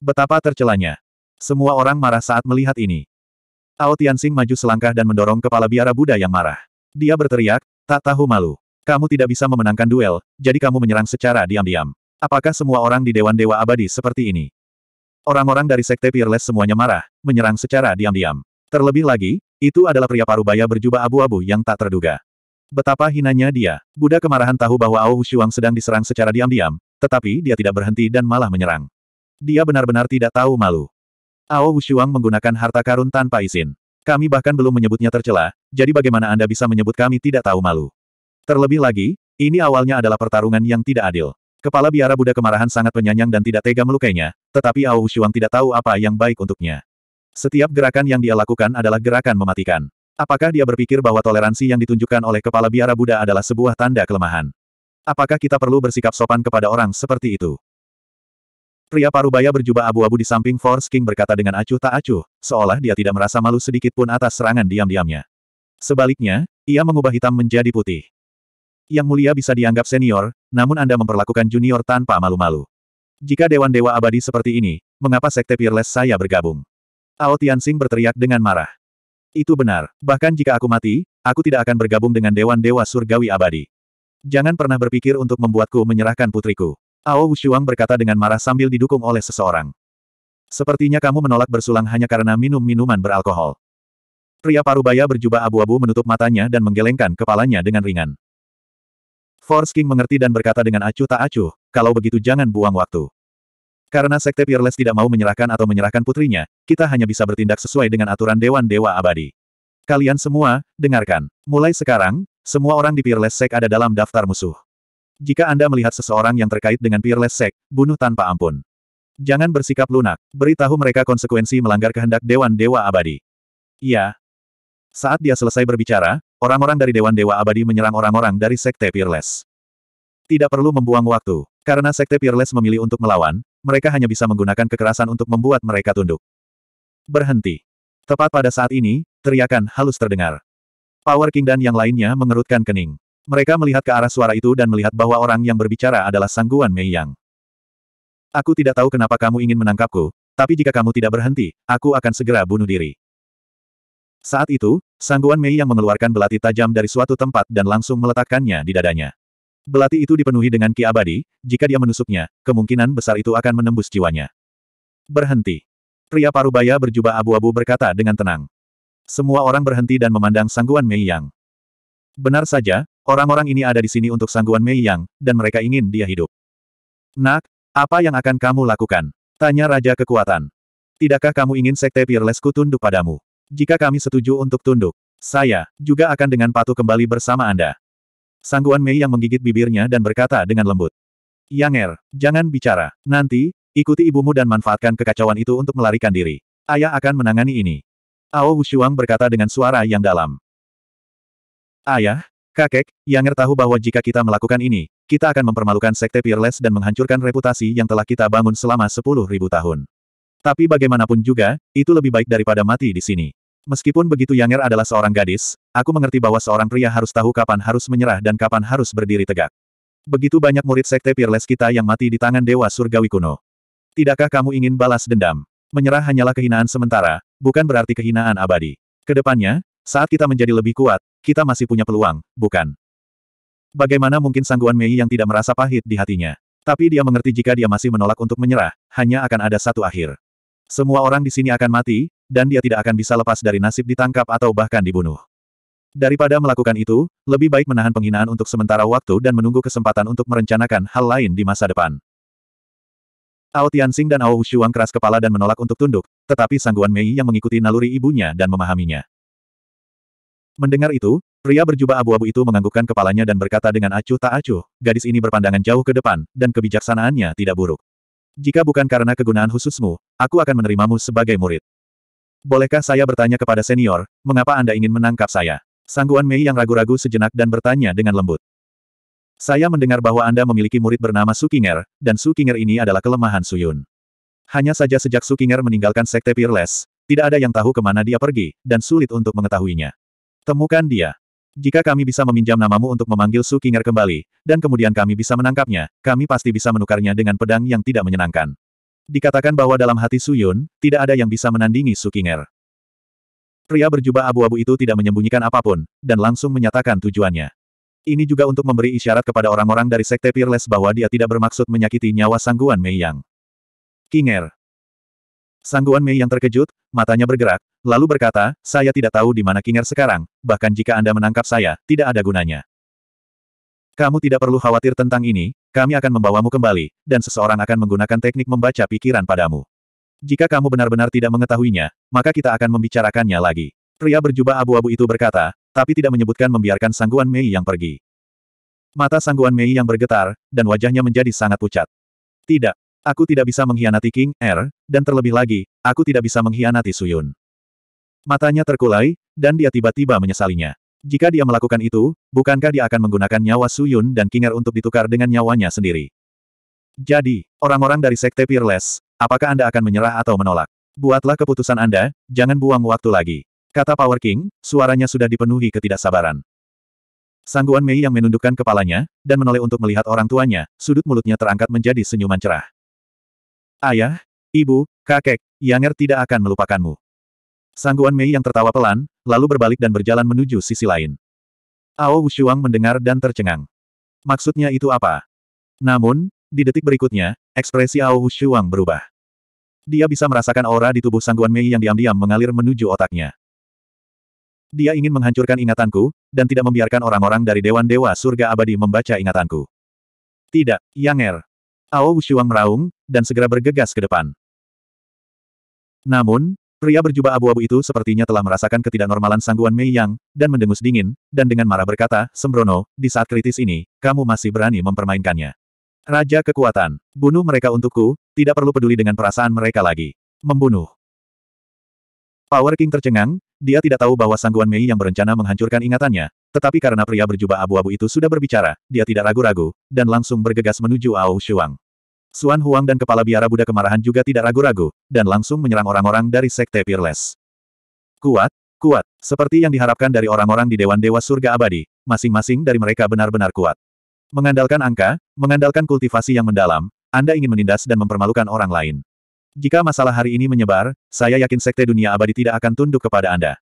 Betapa tercelanya. Semua orang marah saat melihat ini. Tao Tianxing maju selangkah dan mendorong kepala biara Buddha yang marah. Dia berteriak, tak tahu malu. Kamu tidak bisa memenangkan duel, jadi kamu menyerang secara diam-diam. Apakah semua orang di Dewan Dewa Abadi seperti ini? Orang-orang dari Sekte Peerless semuanya marah, menyerang secara diam-diam. Terlebih lagi, itu adalah pria parubaya berjubah abu-abu yang tak terduga. Betapa hinanya dia. Buddha kemarahan tahu bahwa Ao Hushuang sedang diserang secara diam-diam, tetapi dia tidak berhenti dan malah menyerang. Dia benar-benar tidak tahu malu. Ao Wushuang menggunakan harta karun tanpa izin. Kami bahkan belum menyebutnya tercela, jadi bagaimana Anda bisa menyebut kami tidak tahu malu? Terlebih lagi, ini awalnya adalah pertarungan yang tidak adil. Kepala biara Buddha kemarahan sangat penyanyang dan tidak tega melukainya, tetapi Ao Wushuang tidak tahu apa yang baik untuknya. Setiap gerakan yang dia lakukan adalah gerakan mematikan. Apakah dia berpikir bahwa toleransi yang ditunjukkan oleh kepala biara Buddha adalah sebuah tanda kelemahan? Apakah kita perlu bersikap sopan kepada orang seperti itu? Pria parubaya berjubah abu-abu di samping Force King berkata dengan acuh tak acuh, seolah dia tidak merasa malu sedikit pun atas serangan diam-diamnya. Sebaliknya, ia mengubah hitam menjadi putih. Yang mulia bisa dianggap senior, namun Anda memperlakukan junior tanpa malu-malu. Jika Dewan Dewa Abadi seperti ini, mengapa Sekte Peerless saya bergabung? Ao Tianxing berteriak dengan marah. Itu benar, bahkan jika aku mati, aku tidak akan bergabung dengan Dewan Dewa Surgawi Abadi. Jangan pernah berpikir untuk membuatku menyerahkan putriku. Ao Wushuang berkata dengan marah sambil didukung oleh seseorang. Sepertinya kamu menolak bersulang hanya karena minum minuman beralkohol. Pria parubaya berjubah abu-abu menutup matanya dan menggelengkan kepalanya dengan ringan. Force King mengerti dan berkata dengan acuh tak acuh, kalau begitu jangan buang waktu. Karena Sekte Peerless tidak mau menyerahkan atau menyerahkan putrinya, kita hanya bisa bertindak sesuai dengan aturan Dewan Dewa Abadi. Kalian semua, dengarkan. Mulai sekarang, semua orang di Peerless Sek ada dalam daftar musuh. Jika Anda melihat seseorang yang terkait dengan Peerless Sect, bunuh tanpa ampun. Jangan bersikap lunak, beritahu mereka konsekuensi melanggar kehendak Dewan Dewa Abadi. Iya. Saat dia selesai berbicara, orang-orang dari Dewan Dewa Abadi menyerang orang-orang dari Sekte Peerless. Tidak perlu membuang waktu, karena Sekte Peerless memilih untuk melawan, mereka hanya bisa menggunakan kekerasan untuk membuat mereka tunduk. Berhenti. Tepat pada saat ini, teriakan halus terdengar. Power King dan yang lainnya mengerutkan kening. Mereka melihat ke arah suara itu dan melihat bahwa orang yang berbicara adalah Sangguan Mei Yang. Aku tidak tahu kenapa kamu ingin menangkapku, tapi jika kamu tidak berhenti, aku akan segera bunuh diri. Saat itu, Sangguan Mei yang mengeluarkan belati tajam dari suatu tempat dan langsung meletakkannya di dadanya. Belati itu dipenuhi dengan ki abadi, jika dia menusuknya, kemungkinan besar itu akan menembus jiwanya. Berhenti. Pria parubaya berjubah abu-abu berkata dengan tenang. Semua orang berhenti dan memandang Sangguan Mei Yang. Benar saja, Orang-orang ini ada di sini untuk sangguan Mei Yang, dan mereka ingin dia hidup. Nak, apa yang akan kamu lakukan? Tanya Raja Kekuatan. Tidakkah kamu ingin Sekte Peerless tunduk padamu? Jika kami setuju untuk tunduk, saya juga akan dengan patuh kembali bersama Anda. Sangguan Mei yang menggigit bibirnya dan berkata dengan lembut. Yang Er, jangan bicara. Nanti, ikuti ibumu dan manfaatkan kekacauan itu untuk melarikan diri. Ayah akan menangani ini. Ao Wushuang berkata dengan suara yang dalam. Ayah, Kakek, Yanger tahu bahwa jika kita melakukan ini, kita akan mempermalukan Sekte Peerless dan menghancurkan reputasi yang telah kita bangun selama sepuluh ribu tahun. Tapi bagaimanapun juga, itu lebih baik daripada mati di sini. Meskipun begitu Yanger adalah seorang gadis, aku mengerti bahwa seorang pria harus tahu kapan harus menyerah dan kapan harus berdiri tegak. Begitu banyak murid Sekte Peerless kita yang mati di tangan Dewa Surgawi kuno. Tidakkah kamu ingin balas dendam? Menyerah hanyalah kehinaan sementara, bukan berarti kehinaan abadi. Kedepannya, saat kita menjadi lebih kuat, kita masih punya peluang, bukan? Bagaimana mungkin sangguan Mei yang tidak merasa pahit di hatinya? Tapi dia mengerti jika dia masih menolak untuk menyerah, hanya akan ada satu akhir. Semua orang di sini akan mati, dan dia tidak akan bisa lepas dari nasib ditangkap atau bahkan dibunuh. Daripada melakukan itu, lebih baik menahan penghinaan untuk sementara waktu dan menunggu kesempatan untuk merencanakan hal lain di masa depan. Ao Tianxing dan Ao Wushuang keras kepala dan menolak untuk tunduk, tetapi sangguan Mei yang mengikuti naluri ibunya dan memahaminya. Mendengar itu, pria berjubah abu-abu itu menganggukkan kepalanya dan berkata dengan acuh tak acuh, gadis ini berpandangan jauh ke depan, dan kebijaksanaannya tidak buruk. Jika bukan karena kegunaan khususmu, aku akan menerimamu sebagai murid. Bolehkah saya bertanya kepada senior, mengapa Anda ingin menangkap saya? Sangguan Mei yang ragu-ragu sejenak dan bertanya dengan lembut. Saya mendengar bahwa Anda memiliki murid bernama Sukinger, dan Sukinger ini adalah kelemahan Suyun. Hanya saja sejak Sukinger meninggalkan Sekte Peerless, tidak ada yang tahu kemana dia pergi, dan sulit untuk mengetahuinya. Temukan dia. Jika kami bisa meminjam namamu untuk memanggil Su Kinger kembali, dan kemudian kami bisa menangkapnya, kami pasti bisa menukarnya dengan pedang yang tidak menyenangkan. Dikatakan bahwa dalam hati Su Yun, tidak ada yang bisa menandingi Su Kinger. Pria berjubah abu-abu itu tidak menyembunyikan apapun, dan langsung menyatakan tujuannya. Ini juga untuk memberi isyarat kepada orang-orang dari Sekte Peerless bahwa dia tidak bermaksud menyakiti nyawa sangguan Mei Yang. Kinger, Sangguan Mei yang terkejut, matanya bergerak, lalu berkata, saya tidak tahu di mana Kinger sekarang, bahkan jika Anda menangkap saya, tidak ada gunanya. Kamu tidak perlu khawatir tentang ini, kami akan membawamu kembali, dan seseorang akan menggunakan teknik membaca pikiran padamu. Jika kamu benar-benar tidak mengetahuinya, maka kita akan membicarakannya lagi. Pria berjubah abu-abu itu berkata, tapi tidak menyebutkan membiarkan Sangguan Mei yang pergi. Mata Sangguan Mei yang bergetar, dan wajahnya menjadi sangat pucat. Tidak, Aku tidak bisa mengkhianati King R, er, dan terlebih lagi, aku tidak bisa mengkhianati Suyun. Matanya terkulai, dan dia tiba-tiba menyesalinya. Jika dia melakukan itu, bukankah dia akan menggunakan nyawa Suyun dan King R er untuk ditukar dengan nyawanya sendiri? Jadi, orang-orang dari Sekte Peerless, apakah Anda akan menyerah atau menolak? Buatlah keputusan Anda, jangan buang waktu lagi. Kata Power King, suaranya sudah dipenuhi ketidaksabaran. Sangguan Mei yang menundukkan kepalanya, dan menoleh untuk melihat orang tuanya, sudut mulutnya terangkat menjadi senyuman cerah. Ayah, ibu, kakek, Yanger tidak akan melupakanmu. Sangguan Mei yang tertawa pelan, lalu berbalik dan berjalan menuju sisi lain. Ao Wushuang mendengar dan tercengang. Maksudnya itu apa? Namun, di detik berikutnya, ekspresi Ao Wushuang berubah. Dia bisa merasakan aura di tubuh Sangguan Mei yang diam-diam mengalir menuju otaknya. Dia ingin menghancurkan ingatanku, dan tidak membiarkan orang-orang dari Dewan Dewa Surga Abadi membaca ingatanku. Tidak, Yang Er. Ao Wushuang meraung, dan segera bergegas ke depan. Namun, pria berjubah abu-abu itu sepertinya telah merasakan ketidaknormalan sangguan Mei Yang, dan mendengus dingin, dan dengan marah berkata, Sembrono, di saat kritis ini, kamu masih berani mempermainkannya. Raja kekuatan, bunuh mereka untukku, tidak perlu peduli dengan perasaan mereka lagi. Membunuh. Power King tercengang, dia tidak tahu bahwa Sangguan Mei yang berencana menghancurkan ingatannya, tetapi karena pria berjubah abu-abu itu sudah berbicara, dia tidak ragu-ragu, dan langsung bergegas menuju Ao Shuang. Suan Huang dan kepala biara Buddha kemarahan juga tidak ragu-ragu, dan langsung menyerang orang-orang dari Sekte Peerless. Kuat, kuat, seperti yang diharapkan dari orang-orang di Dewan Dewa Surga Abadi, masing-masing dari mereka benar-benar kuat. Mengandalkan angka, mengandalkan kultivasi yang mendalam, Anda ingin menindas dan mempermalukan orang lain. Jika masalah hari ini menyebar, saya yakin Sekte Dunia Abadi tidak akan tunduk kepada Anda.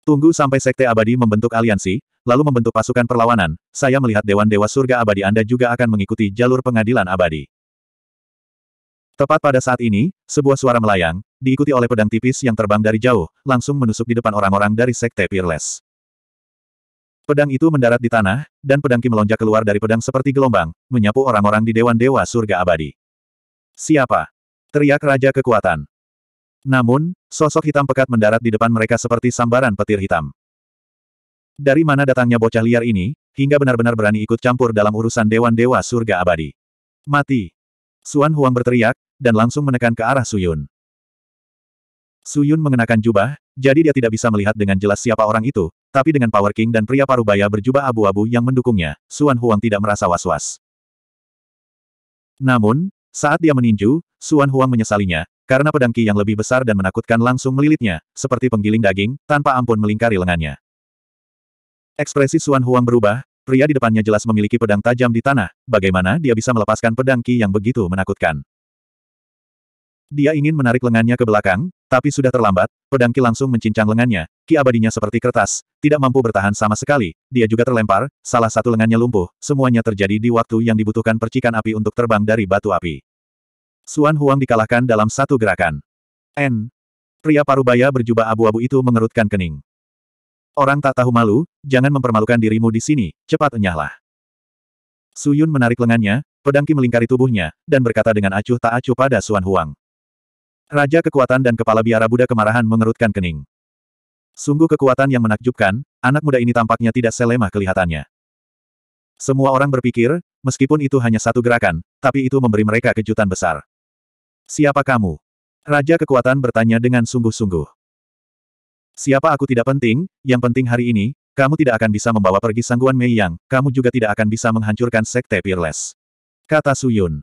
Tunggu sampai Sekte Abadi membentuk aliansi, lalu membentuk pasukan perlawanan, saya melihat Dewan Dewa Surga Abadi Anda juga akan mengikuti jalur pengadilan abadi. Tepat pada saat ini, sebuah suara melayang, diikuti oleh pedang tipis yang terbang dari jauh, langsung menusuk di depan orang-orang dari Sekte Peerless. Pedang itu mendarat di tanah, dan pedang Ki melonjak keluar dari pedang seperti gelombang, menyapu orang-orang di Dewan Dewa Surga Abadi. Siapa? Teriak Raja Kekuatan. Namun, sosok hitam pekat mendarat di depan mereka seperti sambaran petir hitam. Dari mana datangnya bocah liar ini, hingga benar-benar berani ikut campur dalam urusan Dewan Dewa Surga Abadi. Mati! Suan Huang berteriak, dan langsung menekan ke arah Suyun. Suyun mengenakan jubah, jadi dia tidak bisa melihat dengan jelas siapa orang itu, tapi dengan Power King dan pria parubaya berjubah abu-abu yang mendukungnya, Suan Huang tidak merasa was-was. Namun, saat dia meninju, Suan Huang menyesalinya, karena pedang Qi yang lebih besar dan menakutkan langsung melilitnya, seperti penggiling daging, tanpa ampun melingkari lengannya. Ekspresi Suan Huang berubah, pria di depannya jelas memiliki pedang tajam di tanah, bagaimana dia bisa melepaskan pedang Qi yang begitu menakutkan. Dia ingin menarik lengannya ke belakang, tapi sudah terlambat, pedang Qi langsung mencincang lengannya, Ki abadinya seperti kertas, tidak mampu bertahan sama sekali, dia juga terlempar, salah satu lengannya lumpuh, semuanya terjadi di waktu yang dibutuhkan percikan api untuk terbang dari batu api. Suan Huang dikalahkan dalam satu gerakan. N. Pria parubaya berjubah abu-abu itu mengerutkan kening. Orang tak tahu malu, jangan mempermalukan dirimu di sini, cepat enyahlah. Yun menarik lengannya, pedangki melingkari tubuhnya, dan berkata dengan acuh tak acuh pada Suan Huang. Raja kekuatan dan kepala biara Buddha kemarahan mengerutkan kening. Sungguh kekuatan yang menakjubkan, anak muda ini tampaknya tidak selemah kelihatannya. Semua orang berpikir, meskipun itu hanya satu gerakan, tapi itu memberi mereka kejutan besar. Siapa kamu? Raja kekuatan bertanya dengan sungguh-sungguh. Siapa aku tidak penting, yang penting hari ini, kamu tidak akan bisa membawa pergi sangguan Mei Yang, kamu juga tidak akan bisa menghancurkan sekte Peerless. Kata Suyun.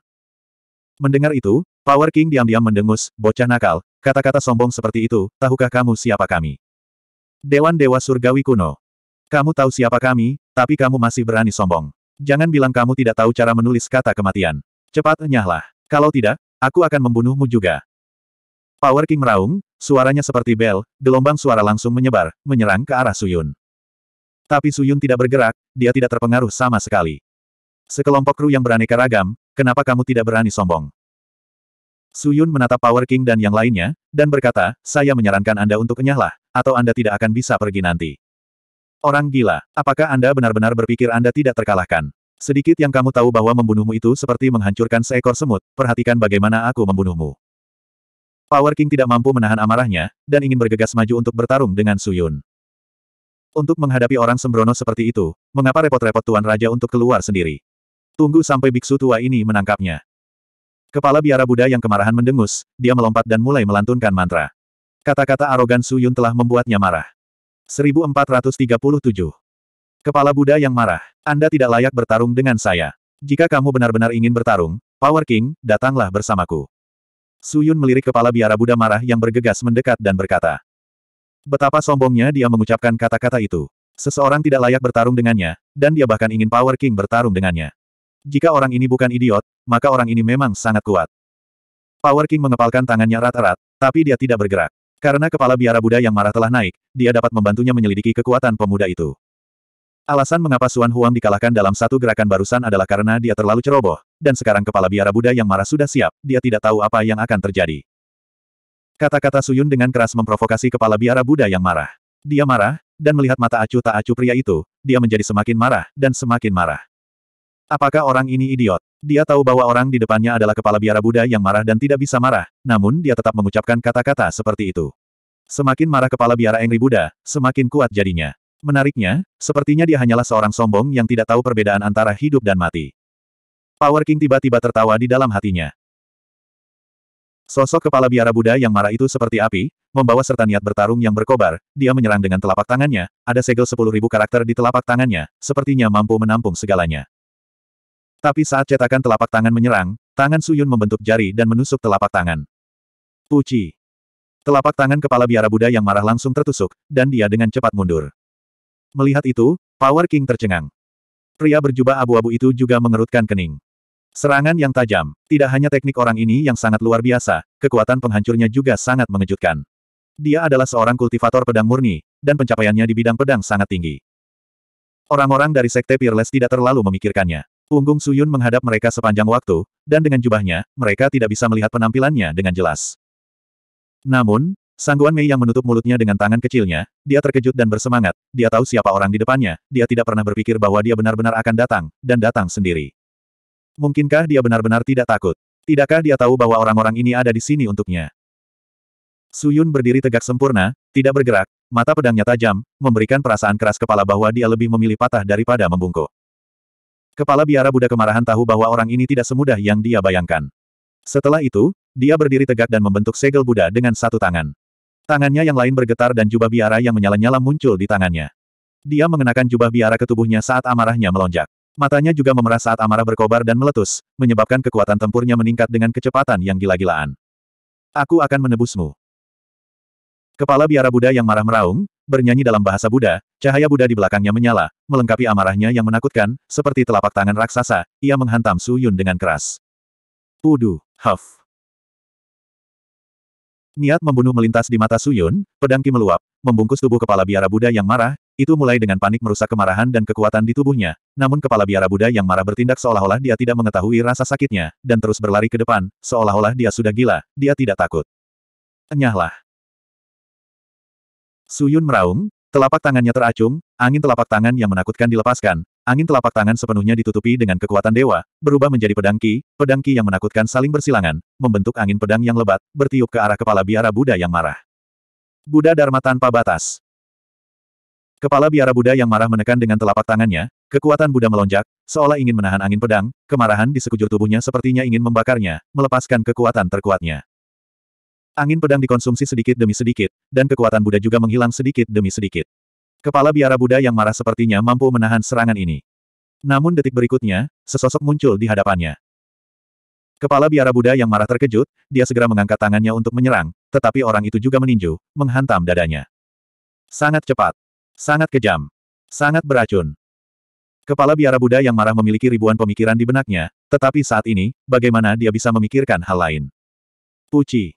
Mendengar itu, Power King diam-diam mendengus, bocah nakal, kata-kata sombong seperti itu, tahukah kamu siapa kami? Dewan Dewa Surgawi Kuno. Kamu tahu siapa kami, tapi kamu masih berani sombong. Jangan bilang kamu tidak tahu cara menulis kata kematian. Cepat enyahlah. Kalau tidak, aku akan membunuhmu juga. Power King meraung, suaranya seperti bel, gelombang suara langsung menyebar, menyerang ke arah Suyun. Tapi Suyun tidak bergerak, dia tidak terpengaruh sama sekali. Sekelompok kru yang beraneka ragam, kenapa kamu tidak berani sombong? Suyun menatap Power King dan yang lainnya, dan berkata, saya menyarankan Anda untuk enyahlah, atau Anda tidak akan bisa pergi nanti. Orang gila, apakah Anda benar-benar berpikir Anda tidak terkalahkan? Sedikit yang kamu tahu bahwa membunuhmu itu seperti menghancurkan seekor semut, perhatikan bagaimana aku membunuhmu. Power King tidak mampu menahan amarahnya, dan ingin bergegas maju untuk bertarung dengan Suyun. Untuk menghadapi orang sembrono seperti itu, mengapa repot-repot Tuan Raja untuk keluar sendiri? Tunggu sampai biksu tua ini menangkapnya. Kepala biara Buddha yang kemarahan mendengus, dia melompat dan mulai melantunkan mantra. Kata-kata arogan Suyun telah membuatnya marah. 1437 Kepala Buddha yang marah. Anda tidak layak bertarung dengan saya. Jika kamu benar-benar ingin bertarung, Power King, datanglah bersamaku. Su Yun melirik kepala biara Buddha marah yang bergegas mendekat dan berkata. Betapa sombongnya dia mengucapkan kata-kata itu. Seseorang tidak layak bertarung dengannya, dan dia bahkan ingin Power King bertarung dengannya. Jika orang ini bukan idiot, maka orang ini memang sangat kuat. Power King mengepalkan tangannya erat-erat, tapi dia tidak bergerak. Karena kepala biara Buddha yang marah telah naik, dia dapat membantunya menyelidiki kekuatan pemuda itu. Alasan mengapa Suan Huang dikalahkan dalam satu gerakan barusan adalah karena dia terlalu ceroboh, dan sekarang kepala biara Buddha yang marah sudah siap, dia tidak tahu apa yang akan terjadi. Kata-kata Suyun dengan keras memprovokasi kepala biara Buddha yang marah. Dia marah, dan melihat mata acu tak acu pria itu, dia menjadi semakin marah, dan semakin marah. Apakah orang ini idiot? Dia tahu bahwa orang di depannya adalah kepala biara Buddha yang marah dan tidak bisa marah, namun dia tetap mengucapkan kata-kata seperti itu. Semakin marah kepala biara Engri Buddha, semakin kuat jadinya. Menariknya, sepertinya dia hanyalah seorang sombong yang tidak tahu perbedaan antara hidup dan mati. Power King tiba-tiba tertawa di dalam hatinya. Sosok kepala biara Buddha yang marah itu seperti api, membawa serta niat bertarung yang berkobar, dia menyerang dengan telapak tangannya, ada segel 10.000 karakter di telapak tangannya, sepertinya mampu menampung segalanya. Tapi saat cetakan telapak tangan menyerang, tangan Suyun membentuk jari dan menusuk telapak tangan. Puci. Telapak tangan kepala biara Buddha yang marah langsung tertusuk, dan dia dengan cepat mundur. Melihat itu, Power King tercengang. Pria berjubah abu-abu itu juga mengerutkan kening. Serangan yang tajam, tidak hanya teknik orang ini yang sangat luar biasa, kekuatan penghancurnya juga sangat mengejutkan. Dia adalah seorang kultivator pedang murni, dan pencapaiannya di bidang pedang sangat tinggi. Orang-orang dari Sekte Peerless tidak terlalu memikirkannya. Punggung Suyun menghadap mereka sepanjang waktu, dan dengan jubahnya, mereka tidak bisa melihat penampilannya dengan jelas. Namun, Sangguan Mei yang menutup mulutnya dengan tangan kecilnya, dia terkejut dan bersemangat, dia tahu siapa orang di depannya, dia tidak pernah berpikir bahwa dia benar-benar akan datang, dan datang sendiri. Mungkinkah dia benar-benar tidak takut? Tidakkah dia tahu bahwa orang-orang ini ada di sini untuknya? Suyun berdiri tegak sempurna, tidak bergerak, mata pedangnya tajam, memberikan perasaan keras kepala bahwa dia lebih memilih patah daripada membungkuk. Kepala biara Buddha kemarahan tahu bahwa orang ini tidak semudah yang dia bayangkan. Setelah itu, dia berdiri tegak dan membentuk segel Buddha dengan satu tangan. Tangannya yang lain bergetar dan jubah biara yang menyala-nyala muncul di tangannya. Dia mengenakan jubah biara ke tubuhnya saat amarahnya melonjak. Matanya juga memerah saat amarah berkobar dan meletus, menyebabkan kekuatan tempurnya meningkat dengan kecepatan yang gila-gilaan. Aku akan menebusmu. Kepala biara Buddha yang marah meraung, bernyanyi dalam bahasa Buddha, cahaya Buddha di belakangnya menyala, melengkapi amarahnya yang menakutkan, seperti telapak tangan raksasa, ia menghantam Su Yun dengan keras. Pudu, huff. Niat membunuh melintas di mata Suyun, pedang Ki meluap, membungkus tubuh kepala biara Buddha yang marah, itu mulai dengan panik merusak kemarahan dan kekuatan di tubuhnya. Namun kepala biara Buddha yang marah bertindak seolah-olah dia tidak mengetahui rasa sakitnya, dan terus berlari ke depan, seolah-olah dia sudah gila, dia tidak takut. Enyahlah. Suyun meraung, telapak tangannya teracung, angin telapak tangan yang menakutkan dilepaskan, Angin telapak tangan sepenuhnya ditutupi dengan kekuatan dewa, berubah menjadi pedang ki, pedang ki yang menakutkan saling bersilangan, membentuk angin pedang yang lebat, bertiup ke arah kepala biara Buddha yang marah. Buddha Dharma tanpa batas. Kepala biara Buddha yang marah menekan dengan telapak tangannya, kekuatan Buddha melonjak, seolah ingin menahan angin pedang, kemarahan di sekujur tubuhnya sepertinya ingin membakarnya, melepaskan kekuatan terkuatnya. Angin pedang dikonsumsi sedikit demi sedikit, dan kekuatan Buddha juga menghilang sedikit demi sedikit. Kepala biara Buddha yang marah sepertinya mampu menahan serangan ini. Namun detik berikutnya, sesosok muncul di hadapannya. Kepala biara Buddha yang marah terkejut, dia segera mengangkat tangannya untuk menyerang, tetapi orang itu juga meninju, menghantam dadanya. Sangat cepat. Sangat kejam. Sangat beracun. Kepala biara Buddha yang marah memiliki ribuan pemikiran di benaknya, tetapi saat ini, bagaimana dia bisa memikirkan hal lain? Puci.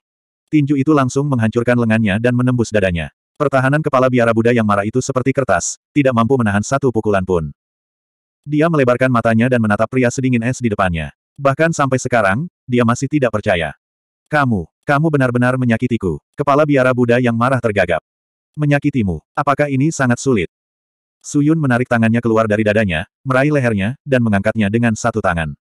Tinju itu langsung menghancurkan lengannya dan menembus dadanya. Pertahanan kepala biara Buddha yang marah itu seperti kertas, tidak mampu menahan satu pukulan pun. Dia melebarkan matanya dan menatap pria sedingin es di depannya. Bahkan sampai sekarang, dia masih tidak percaya. Kamu, kamu benar-benar menyakitiku. Kepala biara Buddha yang marah tergagap. Menyakitimu, apakah ini sangat sulit? Suyun menarik tangannya keluar dari dadanya, meraih lehernya, dan mengangkatnya dengan satu tangan.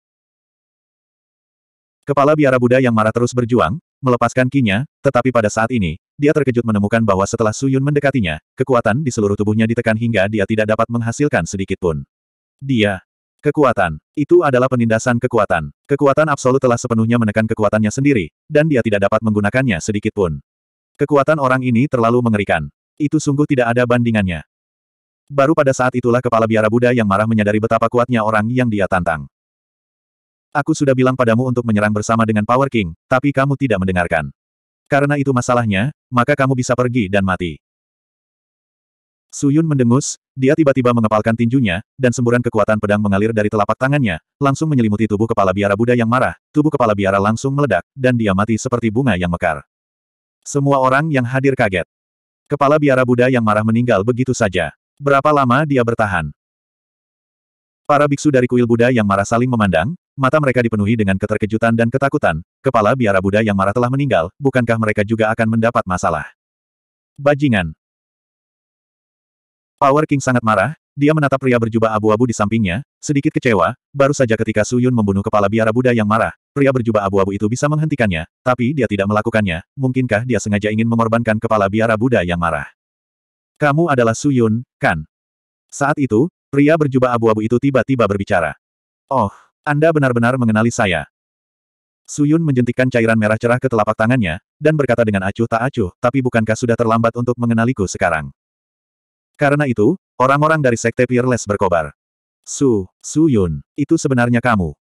Kepala biara Buddha yang marah terus berjuang, melepaskan kinya, tetapi pada saat ini, dia terkejut menemukan bahwa setelah Suyun mendekatinya, kekuatan di seluruh tubuhnya ditekan hingga dia tidak dapat menghasilkan sedikit pun. Dia. Kekuatan. Itu adalah penindasan kekuatan. Kekuatan absolut telah sepenuhnya menekan kekuatannya sendiri, dan dia tidak dapat menggunakannya sedikit pun. Kekuatan orang ini terlalu mengerikan. Itu sungguh tidak ada bandingannya. Baru pada saat itulah kepala biara Buddha yang marah menyadari betapa kuatnya orang yang dia tantang. Aku sudah bilang padamu untuk menyerang bersama dengan Power King, tapi kamu tidak mendengarkan. Karena itu masalahnya, maka kamu bisa pergi dan mati. Suyun mendengus, dia tiba-tiba mengepalkan tinjunya, dan semburan kekuatan pedang mengalir dari telapak tangannya, langsung menyelimuti tubuh kepala biara Buddha yang marah, tubuh kepala biara langsung meledak, dan dia mati seperti bunga yang mekar. Semua orang yang hadir kaget. Kepala biara Buddha yang marah meninggal begitu saja. Berapa lama dia bertahan? Para biksu dari kuil Buddha yang marah saling memandang, Mata mereka dipenuhi dengan keterkejutan dan ketakutan, kepala biara Buddha yang marah telah meninggal, bukankah mereka juga akan mendapat masalah? Bajingan. Power King sangat marah, dia menatap pria berjubah abu-abu di sampingnya, sedikit kecewa, baru saja ketika Suyun membunuh kepala biara Buddha yang marah, pria berjubah abu-abu itu bisa menghentikannya, tapi dia tidak melakukannya, mungkinkah dia sengaja ingin mengorbankan kepala biara Buddha yang marah? Kamu adalah Suyun, kan? Saat itu, pria berjubah abu-abu itu tiba-tiba berbicara. Oh, anda benar-benar mengenali saya. Suyun menjentikan cairan merah cerah ke telapak tangannya, dan berkata dengan acuh tak acuh, tapi bukankah sudah terlambat untuk mengenaliku sekarang? Karena itu, orang-orang dari Sekte Peerless berkobar. Su, Suyun, itu sebenarnya kamu.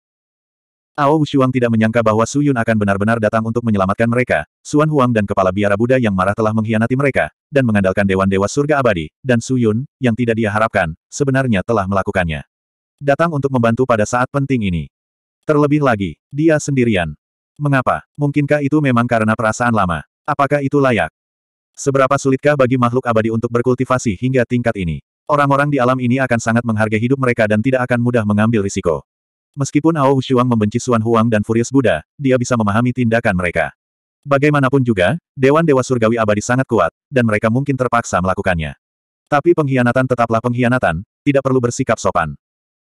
Ao Wushuang tidak menyangka bahwa Suyun akan benar-benar datang untuk menyelamatkan mereka, Suan Huang dan kepala biara Buddha yang marah telah mengkhianati mereka, dan mengandalkan Dewan Dewa Surga Abadi, dan Suyun, yang tidak dia harapkan, sebenarnya telah melakukannya. Datang untuk membantu pada saat penting ini. Terlebih lagi, dia sendirian. Mengapa? Mungkinkah itu memang karena perasaan lama? Apakah itu layak? Seberapa sulitkah bagi makhluk abadi untuk berkultivasi hingga tingkat ini? Orang-orang di alam ini akan sangat menghargai hidup mereka dan tidak akan mudah mengambil risiko. Meskipun Ao Shuang membenci Suan Huang dan Furious Buddha, dia bisa memahami tindakan mereka. Bagaimanapun juga, Dewan Dewa Surgawi abadi sangat kuat, dan mereka mungkin terpaksa melakukannya. Tapi pengkhianatan tetaplah pengkhianatan, tidak perlu bersikap sopan.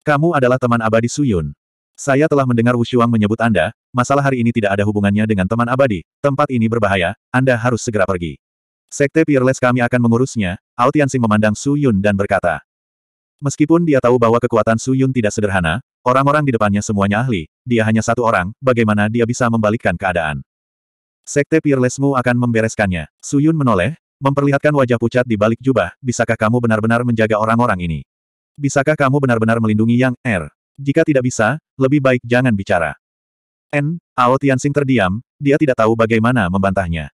Kamu adalah teman abadi Suyun. Saya telah mendengar Wushuang menyebut Anda, masalah hari ini tidak ada hubungannya dengan teman abadi, tempat ini berbahaya, Anda harus segera pergi. Sekte Peerless kami akan mengurusnya, Ao Tianxing memandang Su Yun dan berkata. Meskipun dia tahu bahwa kekuatan Su Yun tidak sederhana, orang-orang di depannya semuanya ahli, dia hanya satu orang, bagaimana dia bisa membalikkan keadaan. Sekte Peerlessmu akan membereskannya. Su Yun menoleh, memperlihatkan wajah pucat di balik jubah, bisakah kamu benar-benar menjaga orang-orang ini? Bisakah kamu benar-benar melindungi Yang Er? Jika tidak bisa, lebih baik jangan bicara. N. Ao Tianxing terdiam, dia tidak tahu bagaimana membantahnya.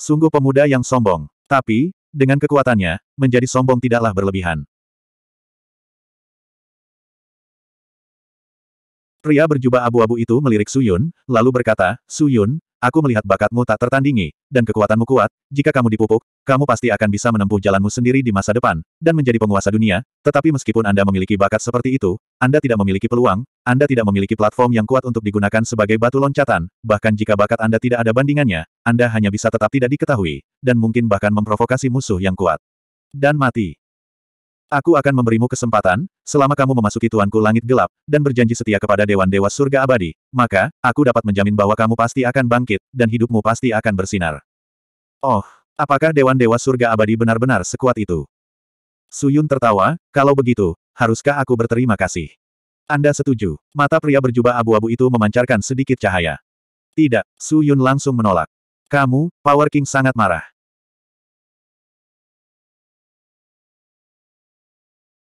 Sungguh pemuda yang sombong. Tapi, dengan kekuatannya, menjadi sombong tidaklah berlebihan. Pria berjubah abu-abu itu melirik Suyun, lalu berkata, Suyun, Aku melihat bakatmu tak tertandingi, dan kekuatanmu kuat, jika kamu dipupuk, kamu pasti akan bisa menempuh jalanmu sendiri di masa depan, dan menjadi penguasa dunia, tetapi meskipun Anda memiliki bakat seperti itu, Anda tidak memiliki peluang, Anda tidak memiliki platform yang kuat untuk digunakan sebagai batu loncatan, bahkan jika bakat Anda tidak ada bandingannya, Anda hanya bisa tetap tidak diketahui, dan mungkin bahkan memprovokasi musuh yang kuat. Dan mati. Aku akan memberimu kesempatan, selama kamu memasuki tuanku langit gelap, dan berjanji setia kepada dewan-dewa surga abadi, maka, aku dapat menjamin bahwa kamu pasti akan bangkit, dan hidupmu pasti akan bersinar. Oh, apakah dewan-dewa surga abadi benar-benar sekuat itu? Suyun tertawa, kalau begitu, haruskah aku berterima kasih? Anda setuju? Mata pria berjubah abu-abu itu memancarkan sedikit cahaya. Tidak, Suyun langsung menolak. Kamu, Power King sangat marah.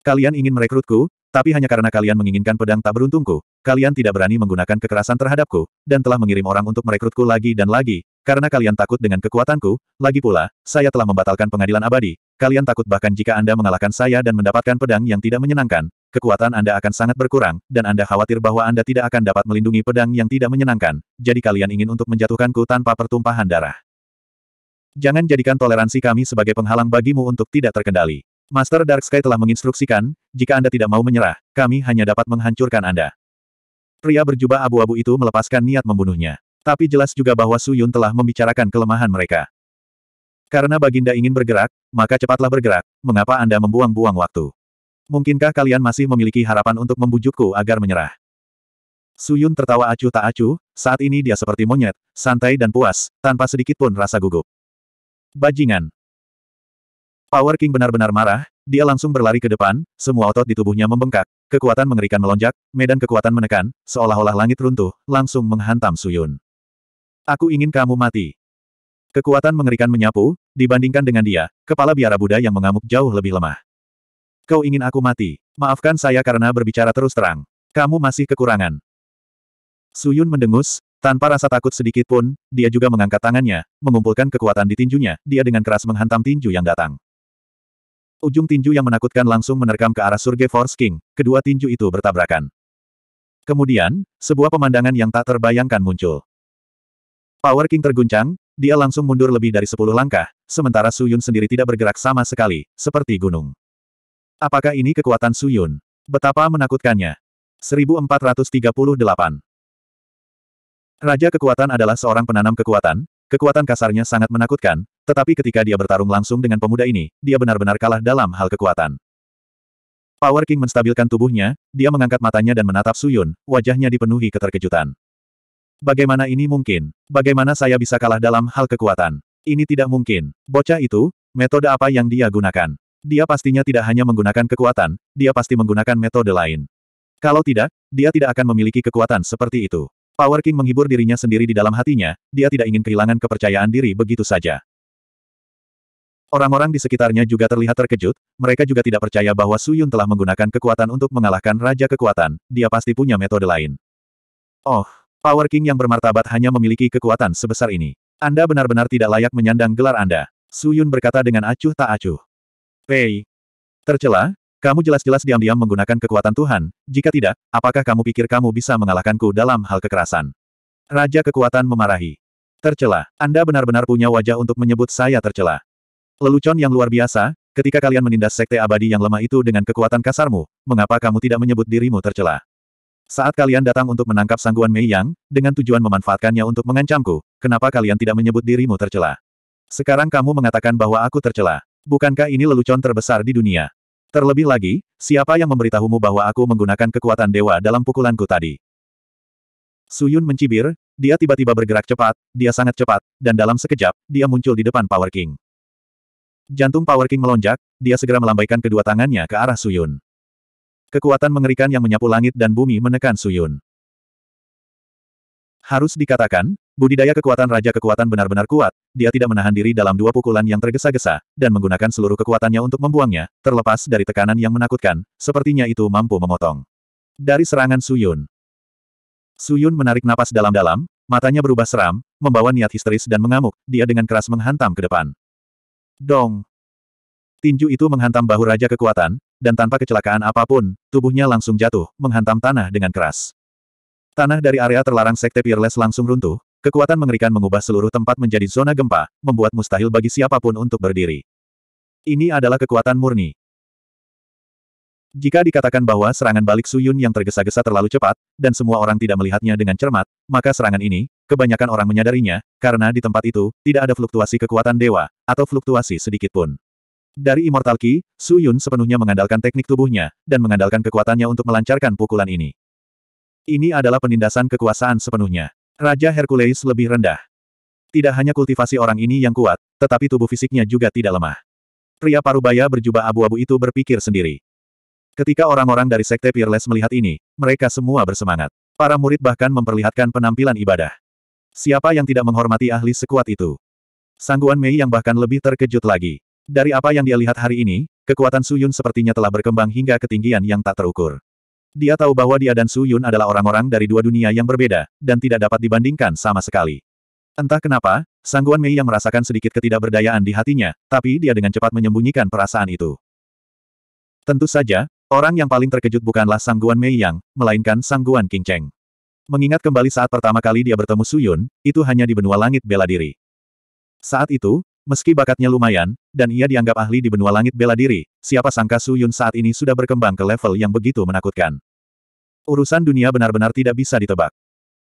Kalian ingin merekrutku, tapi hanya karena kalian menginginkan pedang tak beruntungku, kalian tidak berani menggunakan kekerasan terhadapku, dan telah mengirim orang untuk merekrutku lagi dan lagi, karena kalian takut dengan kekuatanku, lagi pula, saya telah membatalkan pengadilan abadi, kalian takut bahkan jika Anda mengalahkan saya dan mendapatkan pedang yang tidak menyenangkan, kekuatan Anda akan sangat berkurang, dan Anda khawatir bahwa Anda tidak akan dapat melindungi pedang yang tidak menyenangkan, jadi kalian ingin untuk menjatuhkanku tanpa pertumpahan darah. Jangan jadikan toleransi kami sebagai penghalang bagimu untuk tidak terkendali. Master Dark Sky telah menginstruksikan, jika Anda tidak mau menyerah, kami hanya dapat menghancurkan Anda. Pria berjubah abu-abu itu melepaskan niat membunuhnya. Tapi jelas juga bahwa Su Yun telah membicarakan kelemahan mereka. Karena Baginda ingin bergerak, maka cepatlah bergerak, mengapa Anda membuang-buang waktu? Mungkinkah kalian masih memiliki harapan untuk membujukku agar menyerah? Su Yun tertawa acuh tak acuh, saat ini dia seperti monyet, santai dan puas, tanpa sedikit pun rasa gugup. Bajingan, Power King benar-benar marah, dia langsung berlari ke depan, semua otot di tubuhnya membengkak, kekuatan mengerikan melonjak, medan kekuatan menekan, seolah-olah langit runtuh, langsung menghantam Suyun. Aku ingin kamu mati. Kekuatan mengerikan menyapu, dibandingkan dengan dia, kepala biara Buddha yang mengamuk jauh lebih lemah. Kau ingin aku mati, maafkan saya karena berbicara terus terang. Kamu masih kekurangan. Suyun mendengus, tanpa rasa takut sedikit pun, dia juga mengangkat tangannya, mengumpulkan kekuatan di tinjunya, dia dengan keras menghantam tinju yang datang. Ujung tinju yang menakutkan langsung menerkam ke arah Surge Force King, kedua tinju itu bertabrakan. Kemudian, sebuah pemandangan yang tak terbayangkan muncul. Power King terguncang, dia langsung mundur lebih dari sepuluh langkah, sementara Suyun sendiri tidak bergerak sama sekali, seperti gunung. Apakah ini kekuatan Suyun? Betapa menakutkannya. 1438 Raja kekuatan adalah seorang penanam kekuatan, Kekuatan kasarnya sangat menakutkan, tetapi ketika dia bertarung langsung dengan pemuda ini, dia benar-benar kalah dalam hal kekuatan. Power King menstabilkan tubuhnya, dia mengangkat matanya dan menatap Suyun, wajahnya dipenuhi keterkejutan. Bagaimana ini mungkin? Bagaimana saya bisa kalah dalam hal kekuatan? Ini tidak mungkin. Bocah itu, metode apa yang dia gunakan? Dia pastinya tidak hanya menggunakan kekuatan, dia pasti menggunakan metode lain. Kalau tidak, dia tidak akan memiliki kekuatan seperti itu. Power King menghibur dirinya sendiri di dalam hatinya, dia tidak ingin kehilangan kepercayaan diri begitu saja. Orang-orang di sekitarnya juga terlihat terkejut, mereka juga tidak percaya bahwa Suyun telah menggunakan kekuatan untuk mengalahkan Raja Kekuatan, dia pasti punya metode lain. Oh, Power King yang bermartabat hanya memiliki kekuatan sebesar ini. Anda benar-benar tidak layak menyandang gelar Anda. Suyun berkata dengan acuh tak acuh. Pei. Tercela, kamu jelas-jelas diam-diam menggunakan kekuatan Tuhan, jika tidak, apakah kamu pikir kamu bisa mengalahkanku dalam hal kekerasan? Raja kekuatan memarahi. Tercela, Anda benar-benar punya wajah untuk menyebut saya tercela. Lelucon yang luar biasa, ketika kalian menindas sekte abadi yang lemah itu dengan kekuatan kasarmu, mengapa kamu tidak menyebut dirimu tercela? Saat kalian datang untuk menangkap sangguan Mei Yang, dengan tujuan memanfaatkannya untuk mengancamku, kenapa kalian tidak menyebut dirimu tercela? Sekarang kamu mengatakan bahwa aku tercela. Bukankah ini lelucon terbesar di dunia? Terlebih lagi, siapa yang memberitahumu bahwa aku menggunakan kekuatan dewa dalam pukulanku tadi? Suyun mencibir, dia tiba-tiba bergerak cepat, dia sangat cepat, dan dalam sekejap, dia muncul di depan Power King. Jantung Power King melonjak, dia segera melambaikan kedua tangannya ke arah Suyun. Kekuatan mengerikan yang menyapu langit dan bumi menekan Suyun. Harus dikatakan, budidaya kekuatan Raja Kekuatan benar-benar kuat, dia tidak menahan diri dalam dua pukulan yang tergesa-gesa, dan menggunakan seluruh kekuatannya untuk membuangnya, terlepas dari tekanan yang menakutkan, sepertinya itu mampu memotong. Dari serangan Suyun. Suyun menarik napas dalam-dalam, matanya berubah seram, membawa niat histeris dan mengamuk, dia dengan keras menghantam ke depan. Dong! Tinju itu menghantam bahu Raja Kekuatan, dan tanpa kecelakaan apapun, tubuhnya langsung jatuh, menghantam tanah dengan keras. Tanah dari area terlarang Sekte Peerless langsung runtuh, kekuatan mengerikan mengubah seluruh tempat menjadi zona gempa, membuat mustahil bagi siapapun untuk berdiri. Ini adalah kekuatan murni. Jika dikatakan bahwa serangan balik Suyun yang tergesa-gesa terlalu cepat, dan semua orang tidak melihatnya dengan cermat, maka serangan ini, kebanyakan orang menyadarinya, karena di tempat itu, tidak ada fluktuasi kekuatan dewa, atau fluktuasi sedikitpun. Dari Immortal Ki, Suyun sepenuhnya mengandalkan teknik tubuhnya, dan mengandalkan kekuatannya untuk melancarkan pukulan ini. Ini adalah penindasan kekuasaan sepenuhnya. Raja Hercules lebih rendah. Tidak hanya kultivasi orang ini yang kuat, tetapi tubuh fisiknya juga tidak lemah. Pria parubaya berjubah abu-abu itu berpikir sendiri. Ketika orang-orang dari Sekte Peerless melihat ini, mereka semua bersemangat. Para murid bahkan memperlihatkan penampilan ibadah. Siapa yang tidak menghormati ahli sekuat itu? Sangguan Mei yang bahkan lebih terkejut lagi. Dari apa yang dia lihat hari ini, kekuatan Suyun sepertinya telah berkembang hingga ketinggian yang tak terukur. Dia tahu bahwa dia dan Su Yun adalah orang-orang dari dua dunia yang berbeda, dan tidak dapat dibandingkan sama sekali. Entah kenapa, Sangguan Mei yang merasakan sedikit ketidakberdayaan di hatinya, tapi dia dengan cepat menyembunyikan perasaan itu. Tentu saja, orang yang paling terkejut bukanlah Sangguan Mei yang, melainkan Sangguan King Cheng. Mengingat kembali saat pertama kali dia bertemu Su Yun, itu hanya di benua langit bela diri. Saat itu, meski bakatnya lumayan, dan ia dianggap ahli di benua langit bela diri, siapa sangka Su Yun saat ini sudah berkembang ke level yang begitu menakutkan. Urusan dunia benar-benar tidak bisa ditebak.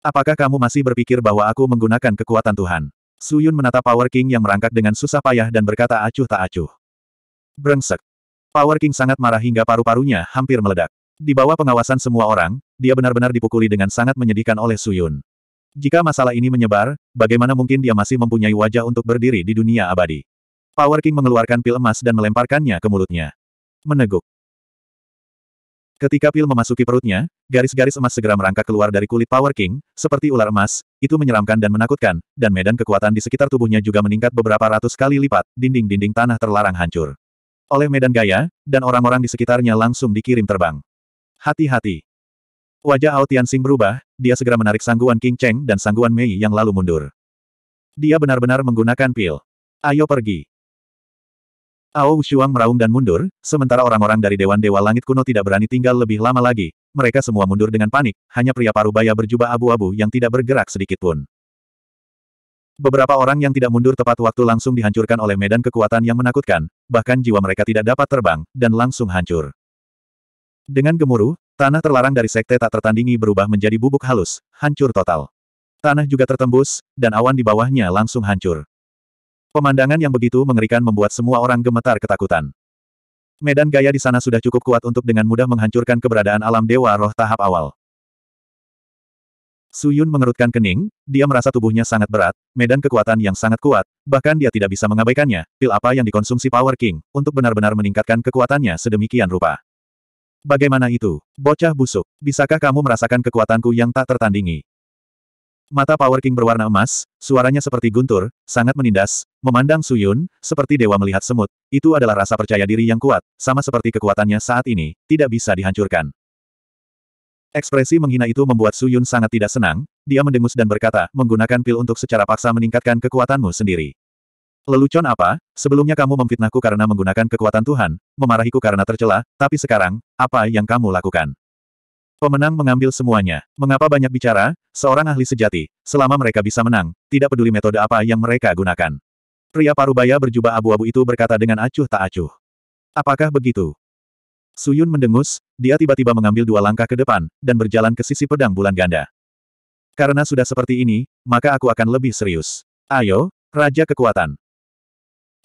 Apakah kamu masih berpikir bahwa aku menggunakan kekuatan Tuhan? Su Yun menatap Power King yang merangkak dengan susah payah dan berkata acuh tak acuh. Brengsek. Power King sangat marah hingga paru-parunya hampir meledak. Di bawah pengawasan semua orang, dia benar-benar dipukuli dengan sangat menyedihkan oleh Su Yun. Jika masalah ini menyebar, bagaimana mungkin dia masih mempunyai wajah untuk berdiri di dunia abadi? Power King mengeluarkan pil emas dan melemparkannya ke mulutnya. Meneguk. Ketika pil memasuki perutnya, garis-garis emas segera merangkak keluar dari kulit Power King, seperti ular emas, itu menyeramkan dan menakutkan, dan medan kekuatan di sekitar tubuhnya juga meningkat beberapa ratus kali lipat, dinding-dinding tanah terlarang hancur. Oleh medan gaya, dan orang-orang di sekitarnya langsung dikirim terbang. Hati-hati. Wajah Ao Tianxing berubah, dia segera menarik sangguan King Cheng dan sangguan Mei yang lalu mundur. Dia benar-benar menggunakan pil. Ayo pergi. Ao Shuang meraung dan mundur, sementara orang-orang dari Dewan Dewa Langit kuno tidak berani tinggal lebih lama lagi, mereka semua mundur dengan panik, hanya pria parubaya berjubah abu-abu yang tidak bergerak sedikit pun. Beberapa orang yang tidak mundur tepat waktu langsung dihancurkan oleh medan kekuatan yang menakutkan, bahkan jiwa mereka tidak dapat terbang, dan langsung hancur. Dengan gemuruh, tanah terlarang dari sekte tak tertandingi berubah menjadi bubuk halus, hancur total. Tanah juga tertembus, dan awan di bawahnya langsung hancur. Pemandangan yang begitu mengerikan membuat semua orang gemetar ketakutan. Medan gaya di sana sudah cukup kuat untuk dengan mudah menghancurkan keberadaan alam dewa roh tahap awal. Suyun mengerutkan kening, dia merasa tubuhnya sangat berat, medan kekuatan yang sangat kuat, bahkan dia tidak bisa mengabaikannya, pil apa yang dikonsumsi Power King, untuk benar-benar meningkatkan kekuatannya sedemikian rupa. Bagaimana itu, bocah busuk, bisakah kamu merasakan kekuatanku yang tak tertandingi? Mata Power King berwarna emas, suaranya seperti guntur, sangat menindas, memandang Suyun, seperti dewa melihat semut. Itu adalah rasa percaya diri yang kuat, sama seperti kekuatannya saat ini, tidak bisa dihancurkan. Ekspresi menghina itu membuat Suyun sangat tidak senang, dia mendengus dan berkata, menggunakan pil untuk secara paksa meningkatkan kekuatanmu sendiri. Lelucon apa, sebelumnya kamu memfitnahku karena menggunakan kekuatan Tuhan, memarahiku karena tercela, tapi sekarang, apa yang kamu lakukan? Pemenang mengambil semuanya. Mengapa banyak bicara, Seorang ahli sejati, selama mereka bisa menang, tidak peduli metode apa yang mereka gunakan. Pria parubaya berjubah abu-abu itu berkata dengan acuh tak acuh. Apakah begitu? Suyun mendengus, dia tiba-tiba mengambil dua langkah ke depan, dan berjalan ke sisi pedang bulan ganda. Karena sudah seperti ini, maka aku akan lebih serius. Ayo, Raja Kekuatan.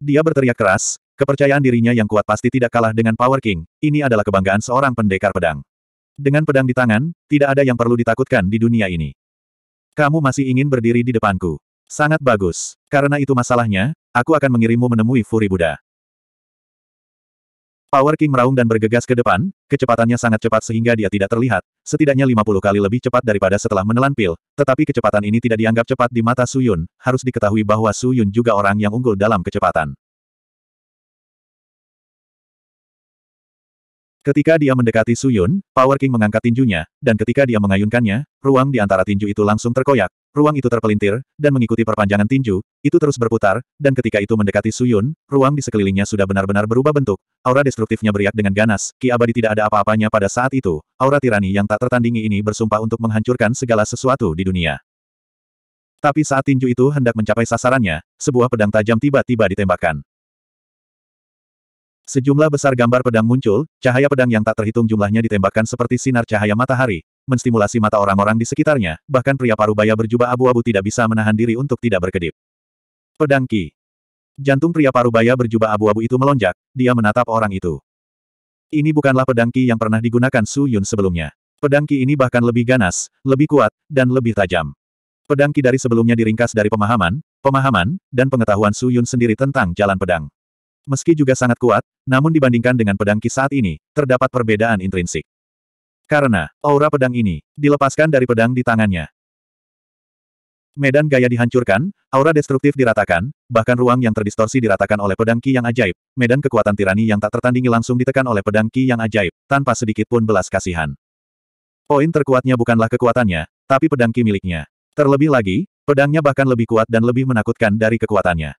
Dia berteriak keras, kepercayaan dirinya yang kuat pasti tidak kalah dengan Power King, ini adalah kebanggaan seorang pendekar pedang. Dengan pedang di tangan, tidak ada yang perlu ditakutkan di dunia ini. Kamu masih ingin berdiri di depanku. Sangat bagus. Karena itu masalahnya, aku akan mengirimmu menemui Furi Buddha. Power King meraung dan bergegas ke depan, kecepatannya sangat cepat sehingga dia tidak terlihat, setidaknya 50 kali lebih cepat daripada setelah menelan pil, tetapi kecepatan ini tidak dianggap cepat di mata Suyun, harus diketahui bahwa Suyun juga orang yang unggul dalam kecepatan. Ketika dia mendekati Suyun, Power King mengangkat tinjunya, dan ketika dia mengayunkannya, ruang di antara tinju itu langsung terkoyak. Ruang itu terpelintir, dan mengikuti perpanjangan tinju, itu terus berputar, dan ketika itu mendekati Suyun, ruang di sekelilingnya sudah benar-benar berubah bentuk. Aura destruktifnya beriak dengan ganas, Ki Abadi tidak ada apa-apanya pada saat itu. Aura tirani yang tak tertandingi ini bersumpah untuk menghancurkan segala sesuatu di dunia. Tapi saat tinju itu hendak mencapai sasarannya, sebuah pedang tajam tiba-tiba ditembakkan. Sejumlah besar gambar pedang muncul, cahaya pedang yang tak terhitung jumlahnya ditembakkan seperti sinar cahaya matahari, menstimulasi mata orang-orang di sekitarnya, bahkan pria parubaya berjubah abu-abu tidak bisa menahan diri untuk tidak berkedip. Pedang Ki Jantung pria parubaya berjubah abu-abu itu melonjak, dia menatap orang itu. Ini bukanlah pedang Ki yang pernah digunakan Su Yun sebelumnya. Pedang Ki ini bahkan lebih ganas, lebih kuat, dan lebih tajam. Pedang Ki dari sebelumnya diringkas dari pemahaman, pemahaman, dan pengetahuan Su Yun sendiri tentang jalan pedang. Meski juga sangat kuat, namun dibandingkan dengan pedang Ki saat ini, terdapat perbedaan intrinsik. Karena, aura pedang ini, dilepaskan dari pedang di tangannya. Medan gaya dihancurkan, aura destruktif diratakan, bahkan ruang yang terdistorsi diratakan oleh pedang Ki yang ajaib. Medan kekuatan tirani yang tak tertandingi langsung ditekan oleh pedang Ki yang ajaib, tanpa sedikit pun belas kasihan. Poin terkuatnya bukanlah kekuatannya, tapi pedang Ki miliknya. Terlebih lagi, pedangnya bahkan lebih kuat dan lebih menakutkan dari kekuatannya.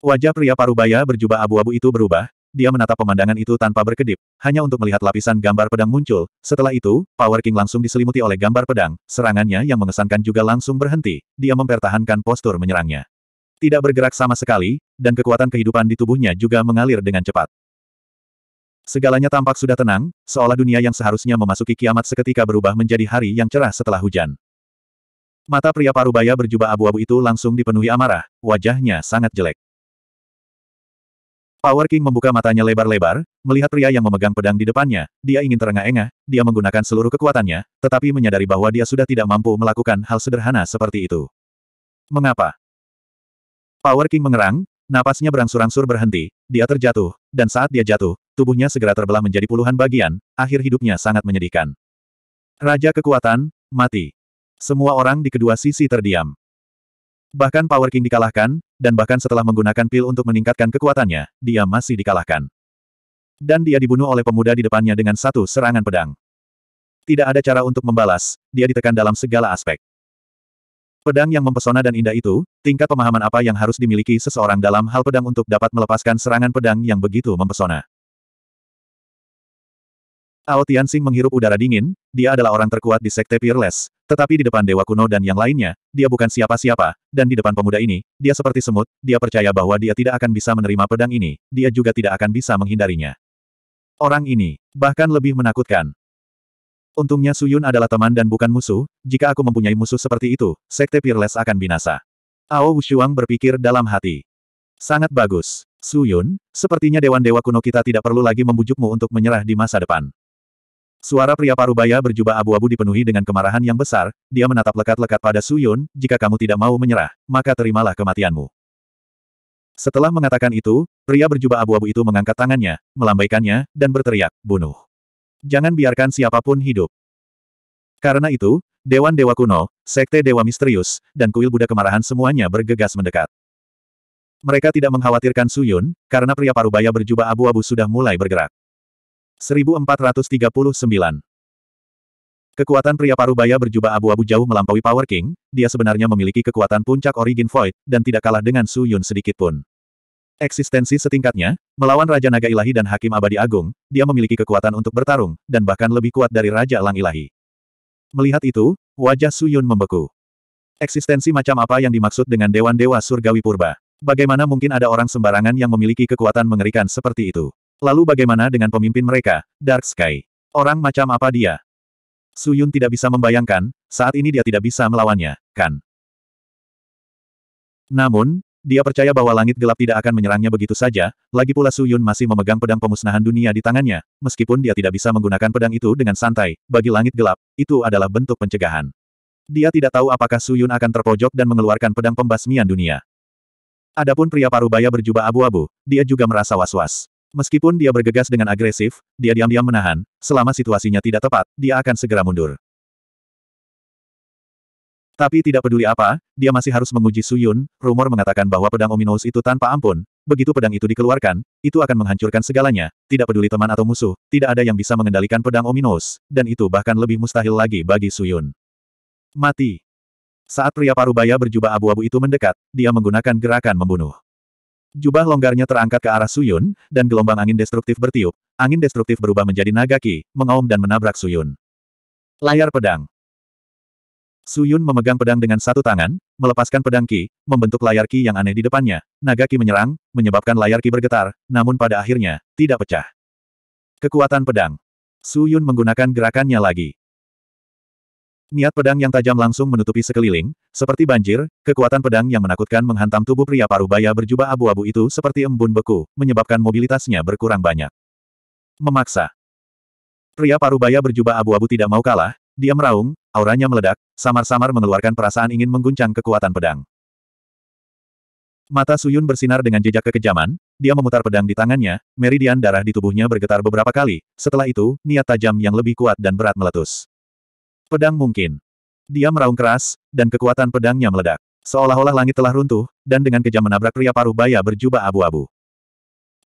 Wajah pria parubaya berjubah abu-abu itu berubah, dia menatap pemandangan itu tanpa berkedip, hanya untuk melihat lapisan gambar pedang muncul. Setelah itu, Power King langsung diselimuti oleh gambar pedang, serangannya yang mengesankan juga langsung berhenti, dia mempertahankan postur menyerangnya. Tidak bergerak sama sekali, dan kekuatan kehidupan di tubuhnya juga mengalir dengan cepat. Segalanya tampak sudah tenang, seolah dunia yang seharusnya memasuki kiamat seketika berubah menjadi hari yang cerah setelah hujan. Mata pria parubaya berjubah abu-abu itu langsung dipenuhi amarah, wajahnya sangat jelek. Power King membuka matanya lebar-lebar, melihat pria yang memegang pedang di depannya, dia ingin terengah-engah, dia menggunakan seluruh kekuatannya, tetapi menyadari bahwa dia sudah tidak mampu melakukan hal sederhana seperti itu. Mengapa? Power King mengerang, napasnya berangsur-angsur berhenti, dia terjatuh, dan saat dia jatuh, tubuhnya segera terbelah menjadi puluhan bagian, akhir hidupnya sangat menyedihkan. Raja kekuatan, mati. Semua orang di kedua sisi terdiam. Bahkan Power King dikalahkan, dan bahkan setelah menggunakan pil untuk meningkatkan kekuatannya, dia masih dikalahkan. Dan dia dibunuh oleh pemuda di depannya dengan satu serangan pedang. Tidak ada cara untuk membalas, dia ditekan dalam segala aspek. Pedang yang mempesona dan indah itu, tingkat pemahaman apa yang harus dimiliki seseorang dalam hal pedang untuk dapat melepaskan serangan pedang yang begitu mempesona. Ao Tianxing menghirup udara dingin, dia adalah orang terkuat di Sekte Peerless, tetapi di depan Dewa Kuno dan yang lainnya, dia bukan siapa-siapa, dan di depan pemuda ini, dia seperti semut, dia percaya bahwa dia tidak akan bisa menerima pedang ini, dia juga tidak akan bisa menghindarinya. Orang ini, bahkan lebih menakutkan. Untungnya Su Yun adalah teman dan bukan musuh, jika aku mempunyai musuh seperti itu, Sekte Peerless akan binasa. Ao Wushuang berpikir dalam hati. Sangat bagus. Su Yun. sepertinya Dewan Dewa Kuno kita tidak perlu lagi membujukmu untuk menyerah di masa depan. Suara pria parubaya berjubah abu-abu dipenuhi dengan kemarahan yang besar, dia menatap lekat-lekat pada Su Yun. jika kamu tidak mau menyerah, maka terimalah kematianmu. Setelah mengatakan itu, pria berjubah abu-abu itu mengangkat tangannya, melambaikannya, dan berteriak, bunuh. Jangan biarkan siapapun hidup. Karena itu, Dewan Dewa Kuno, Sekte Dewa Misterius, dan Kuil Buddha Kemarahan semuanya bergegas mendekat. Mereka tidak mengkhawatirkan Su Yun karena pria parubaya berjubah abu-abu sudah mulai bergerak. 1439. Kekuatan pria parubaya berjubah abu-abu jauh melampaui Power King, dia sebenarnya memiliki kekuatan puncak Origin Void, dan tidak kalah dengan Su Yun sedikitpun. Eksistensi setingkatnya, melawan Raja Naga Ilahi dan Hakim Abadi Agung, dia memiliki kekuatan untuk bertarung, dan bahkan lebih kuat dari Raja Lang Ilahi. Melihat itu, wajah Su Yun membeku. Eksistensi macam apa yang dimaksud dengan Dewan Dewa Surgawi Purba? Bagaimana mungkin ada orang sembarangan yang memiliki kekuatan mengerikan seperti itu? Lalu bagaimana dengan pemimpin mereka, Dark Sky? Orang macam apa dia? Su Yun tidak bisa membayangkan, saat ini dia tidak bisa melawannya, kan? Namun, dia percaya bahwa langit gelap tidak akan menyerangnya begitu saja, lagi pula Su Yun masih memegang pedang pemusnahan dunia di tangannya, meskipun dia tidak bisa menggunakan pedang itu dengan santai, bagi langit gelap, itu adalah bentuk pencegahan. Dia tidak tahu apakah Su Yun akan terpojok dan mengeluarkan pedang pembasmian dunia. Adapun pria parubaya berjubah abu-abu, dia juga merasa was-was. Meskipun dia bergegas dengan agresif, dia diam-diam menahan, selama situasinya tidak tepat, dia akan segera mundur. Tapi tidak peduli apa, dia masih harus menguji Suyun, rumor mengatakan bahwa pedang Ominous itu tanpa ampun, begitu pedang itu dikeluarkan, itu akan menghancurkan segalanya, tidak peduli teman atau musuh, tidak ada yang bisa mengendalikan pedang Ominous, dan itu bahkan lebih mustahil lagi bagi Suyun. Mati. Saat pria parubaya berjubah abu-abu itu mendekat, dia menggunakan gerakan membunuh. Jubah longgarnya terangkat ke arah Suyun, dan gelombang angin destruktif bertiup. Angin destruktif berubah menjadi Nagaki, mengaum dan menabrak Suyun. Layar pedang. Suyun memegang pedang dengan satu tangan, melepaskan pedang ki, membentuk layar ki yang aneh di depannya. Naga ki menyerang, menyebabkan layar ki bergetar, namun pada akhirnya, tidak pecah. Kekuatan pedang. Suyun menggunakan gerakannya lagi. Niat pedang yang tajam langsung menutupi sekeliling, seperti banjir, kekuatan pedang yang menakutkan menghantam tubuh pria parubaya berjubah abu-abu itu seperti embun beku, menyebabkan mobilitasnya berkurang banyak. Memaksa. Pria parubaya berjubah abu-abu tidak mau kalah, dia meraung, auranya meledak, samar-samar mengeluarkan perasaan ingin mengguncang kekuatan pedang. Mata Suyun bersinar dengan jejak kekejaman, dia memutar pedang di tangannya, meridian darah di tubuhnya bergetar beberapa kali, setelah itu, niat tajam yang lebih kuat dan berat meletus. Pedang mungkin. Dia meraung keras, dan kekuatan pedangnya meledak. Seolah-olah langit telah runtuh, dan dengan kejam menabrak pria paruh baya berjubah abu-abu.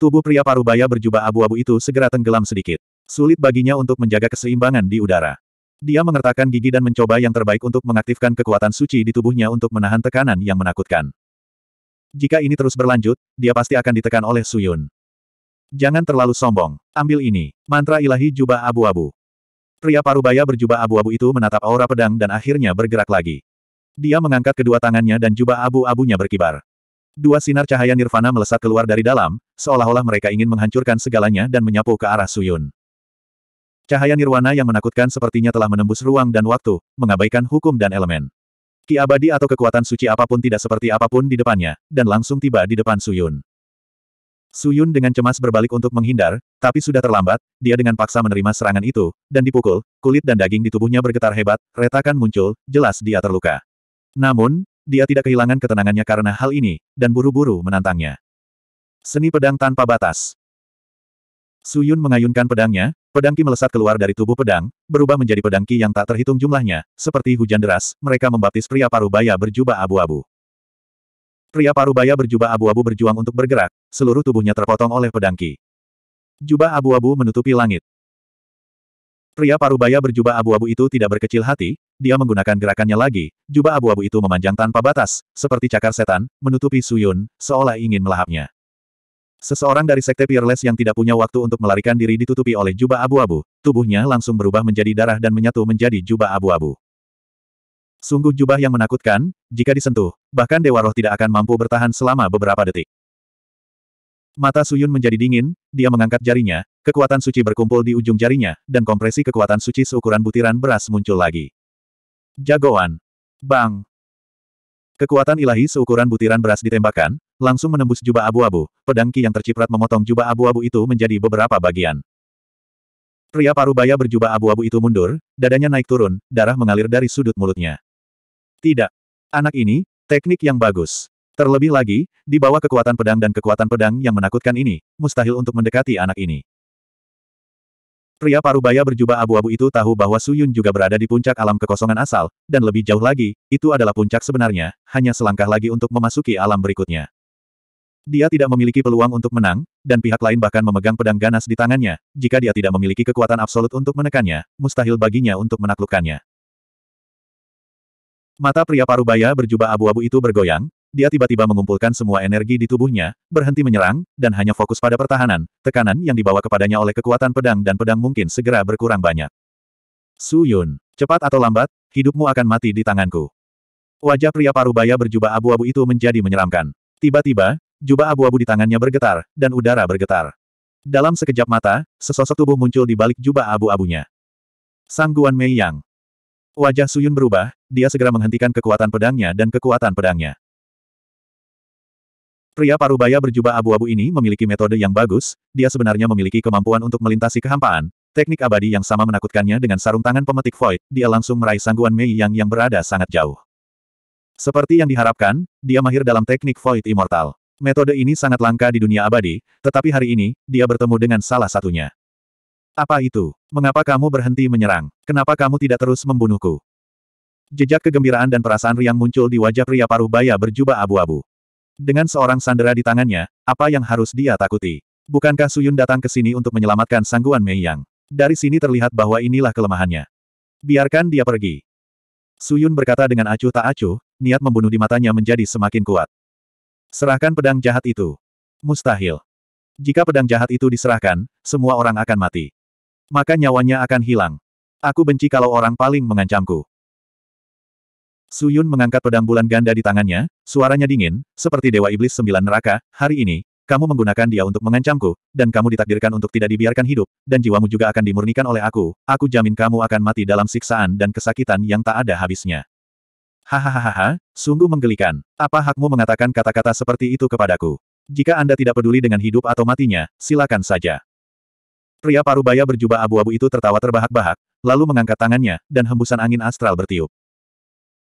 Tubuh pria paruh baya berjubah abu-abu itu segera tenggelam sedikit. Sulit baginya untuk menjaga keseimbangan di udara. Dia mengertakkan gigi dan mencoba yang terbaik untuk mengaktifkan kekuatan suci di tubuhnya untuk menahan tekanan yang menakutkan. Jika ini terus berlanjut, dia pasti akan ditekan oleh Suyun. Jangan terlalu sombong. Ambil ini. Mantra ilahi jubah abu-abu. Pria parubaya berjubah abu-abu itu menatap aura pedang dan akhirnya bergerak lagi. Dia mengangkat kedua tangannya dan jubah abu-abunya berkibar. Dua sinar cahaya nirvana melesat keluar dari dalam, seolah-olah mereka ingin menghancurkan segalanya dan menyapu ke arah Suyun. Cahaya nirwana yang menakutkan sepertinya telah menembus ruang dan waktu, mengabaikan hukum dan elemen. Ki abadi atau kekuatan suci apapun tidak seperti apapun di depannya, dan langsung tiba di depan Suyun. Suyun dengan cemas berbalik untuk menghindar, tapi sudah terlambat, dia dengan paksa menerima serangan itu, dan dipukul, kulit dan daging di tubuhnya bergetar hebat, retakan muncul, jelas dia terluka. Namun, dia tidak kehilangan ketenangannya karena hal ini, dan buru-buru menantangnya. Seni pedang tanpa batas. Suyun mengayunkan pedangnya, Pedangki melesat keluar dari tubuh pedang, berubah menjadi pedangki yang tak terhitung jumlahnya, seperti hujan deras, mereka membaptis pria parubaya berjubah abu-abu. Pria parubaya berjubah abu-abu berjuang untuk bergerak, seluruh tubuhnya terpotong oleh pedangki. Jubah abu-abu menutupi langit. Pria parubaya berjubah abu-abu itu tidak berkecil hati, dia menggunakan gerakannya lagi, jubah abu-abu itu memanjang tanpa batas, seperti cakar setan, menutupi Suyun, seolah ingin melahapnya. Seseorang dari sekte Peerless yang tidak punya waktu untuk melarikan diri ditutupi oleh jubah abu-abu, tubuhnya langsung berubah menjadi darah dan menyatu menjadi jubah abu-abu. Sungguh jubah yang menakutkan, jika disentuh, bahkan Dewa Roh tidak akan mampu bertahan selama beberapa detik. Mata Suyun menjadi dingin, dia mengangkat jarinya, kekuatan suci berkumpul di ujung jarinya, dan kompresi kekuatan suci seukuran butiran beras muncul lagi. Jagoan! Bang! Kekuatan ilahi seukuran butiran beras ditembakkan, langsung menembus jubah abu-abu, pedang ki yang terciprat memotong jubah abu-abu itu menjadi beberapa bagian. Pria parubaya berjubah abu-abu itu mundur, dadanya naik turun, darah mengalir dari sudut mulutnya. Tidak. Anak ini, teknik yang bagus. Terlebih lagi, di bawah kekuatan pedang dan kekuatan pedang yang menakutkan ini, mustahil untuk mendekati anak ini. Pria parubaya berjubah abu-abu itu tahu bahwa Suyun juga berada di puncak alam kekosongan asal, dan lebih jauh lagi, itu adalah puncak sebenarnya, hanya selangkah lagi untuk memasuki alam berikutnya. Dia tidak memiliki peluang untuk menang, dan pihak lain bahkan memegang pedang ganas di tangannya, jika dia tidak memiliki kekuatan absolut untuk menekannya, mustahil baginya untuk menaklukkannya. Mata pria parubaya berjubah abu-abu itu bergoyang, dia tiba-tiba mengumpulkan semua energi di tubuhnya, berhenti menyerang, dan hanya fokus pada pertahanan, tekanan yang dibawa kepadanya oleh kekuatan pedang dan pedang mungkin segera berkurang banyak. Su Yun, cepat atau lambat, hidupmu akan mati di tanganku. Wajah pria parubaya berjubah abu-abu itu menjadi menyeramkan. Tiba-tiba, jubah abu-abu di tangannya bergetar, dan udara bergetar. Dalam sekejap mata, sesosok tubuh muncul di balik jubah abu-abunya. Sang Guan Mei Yang, Wajah Su Yun berubah, dia segera menghentikan kekuatan pedangnya dan kekuatan pedangnya. Pria parubaya berjubah abu-abu ini memiliki metode yang bagus, dia sebenarnya memiliki kemampuan untuk melintasi kehampaan, teknik abadi yang sama menakutkannya dengan sarung tangan pemetik void, dia langsung meraih sangguan Mei Yang yang berada sangat jauh. Seperti yang diharapkan, dia mahir dalam teknik void immortal. Metode ini sangat langka di dunia abadi, tetapi hari ini, dia bertemu dengan salah satunya. Apa itu? Mengapa kamu berhenti menyerang? Kenapa kamu tidak terus membunuhku? Jejak kegembiraan dan perasaan riang muncul di wajah pria parubaya berjubah abu-abu. Dengan seorang sandera di tangannya, apa yang harus dia takuti? Bukankah Suyun datang ke sini untuk menyelamatkan sangguan Mei Yang? Dari sini terlihat bahwa inilah kelemahannya. Biarkan dia pergi. Suyun berkata dengan acuh tak acuh, niat membunuh di matanya menjadi semakin kuat. Serahkan pedang jahat itu. Mustahil. Jika pedang jahat itu diserahkan, semua orang akan mati. Maka nyawanya akan hilang. Aku benci kalau orang paling mengancamku. Su Yun mengangkat pedang bulan ganda di tangannya, suaranya dingin, seperti Dewa Iblis Sembilan Neraka, hari ini, kamu menggunakan dia untuk mengancamku, dan kamu ditakdirkan untuk tidak dibiarkan hidup, dan jiwamu juga akan dimurnikan oleh aku, aku jamin kamu akan mati dalam siksaan dan kesakitan yang tak ada habisnya. Hahaha, sungguh menggelikan. Apa hakmu mengatakan kata-kata seperti itu kepadaku? Jika Anda tidak peduli dengan hidup atau matinya, silakan saja. Pria parubaya berjubah abu-abu itu tertawa terbahak-bahak, lalu mengangkat tangannya, dan hembusan angin astral bertiup.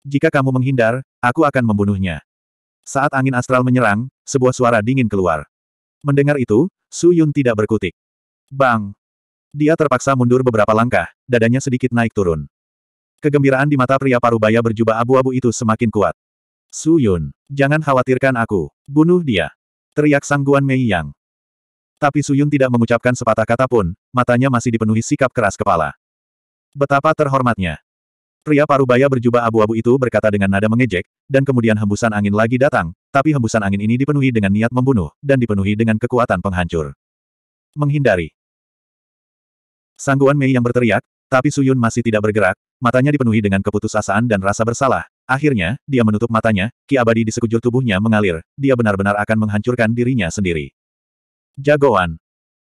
Jika kamu menghindar, aku akan membunuhnya. Saat angin astral menyerang, sebuah suara dingin keluar. Mendengar itu, Su Yun tidak berkutik. Bang! Dia terpaksa mundur beberapa langkah, dadanya sedikit naik turun. Kegembiraan di mata pria parubaya berjubah abu-abu itu semakin kuat. Su Yun, jangan khawatirkan aku, bunuh dia. Teriak sangguan Mei Yang. Tapi Su Yun tidak mengucapkan sepatah kata pun, matanya masih dipenuhi sikap keras kepala. Betapa terhormatnya. Pria parubaya berjubah abu-abu itu berkata dengan nada mengejek, dan kemudian hembusan angin lagi datang, tapi hembusan angin ini dipenuhi dengan niat membunuh, dan dipenuhi dengan kekuatan penghancur. Menghindari. Sangguan Mei yang berteriak, tapi Suyun masih tidak bergerak, matanya dipenuhi dengan keputusasaan dan rasa bersalah. Akhirnya, dia menutup matanya, ki abadi di sekujur tubuhnya mengalir, dia benar-benar akan menghancurkan dirinya sendiri. Jagoan.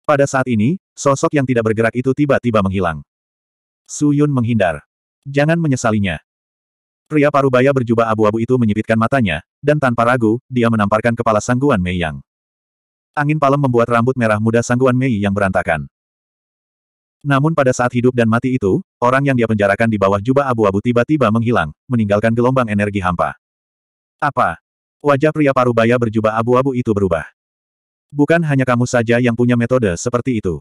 Pada saat ini, sosok yang tidak bergerak itu tiba-tiba menghilang. Suyun menghindar. Jangan menyesalinya. Pria parubaya berjubah abu-abu itu menyipitkan matanya, dan tanpa ragu, dia menamparkan kepala sangguan Mei Yang. Angin palem membuat rambut merah muda sangguan Mei yang berantakan. Namun pada saat hidup dan mati itu, orang yang dia penjarakan di bawah jubah abu-abu tiba-tiba menghilang, meninggalkan gelombang energi hampa. Apa? Wajah pria parubaya berjubah abu-abu itu berubah. Bukan hanya kamu saja yang punya metode seperti itu.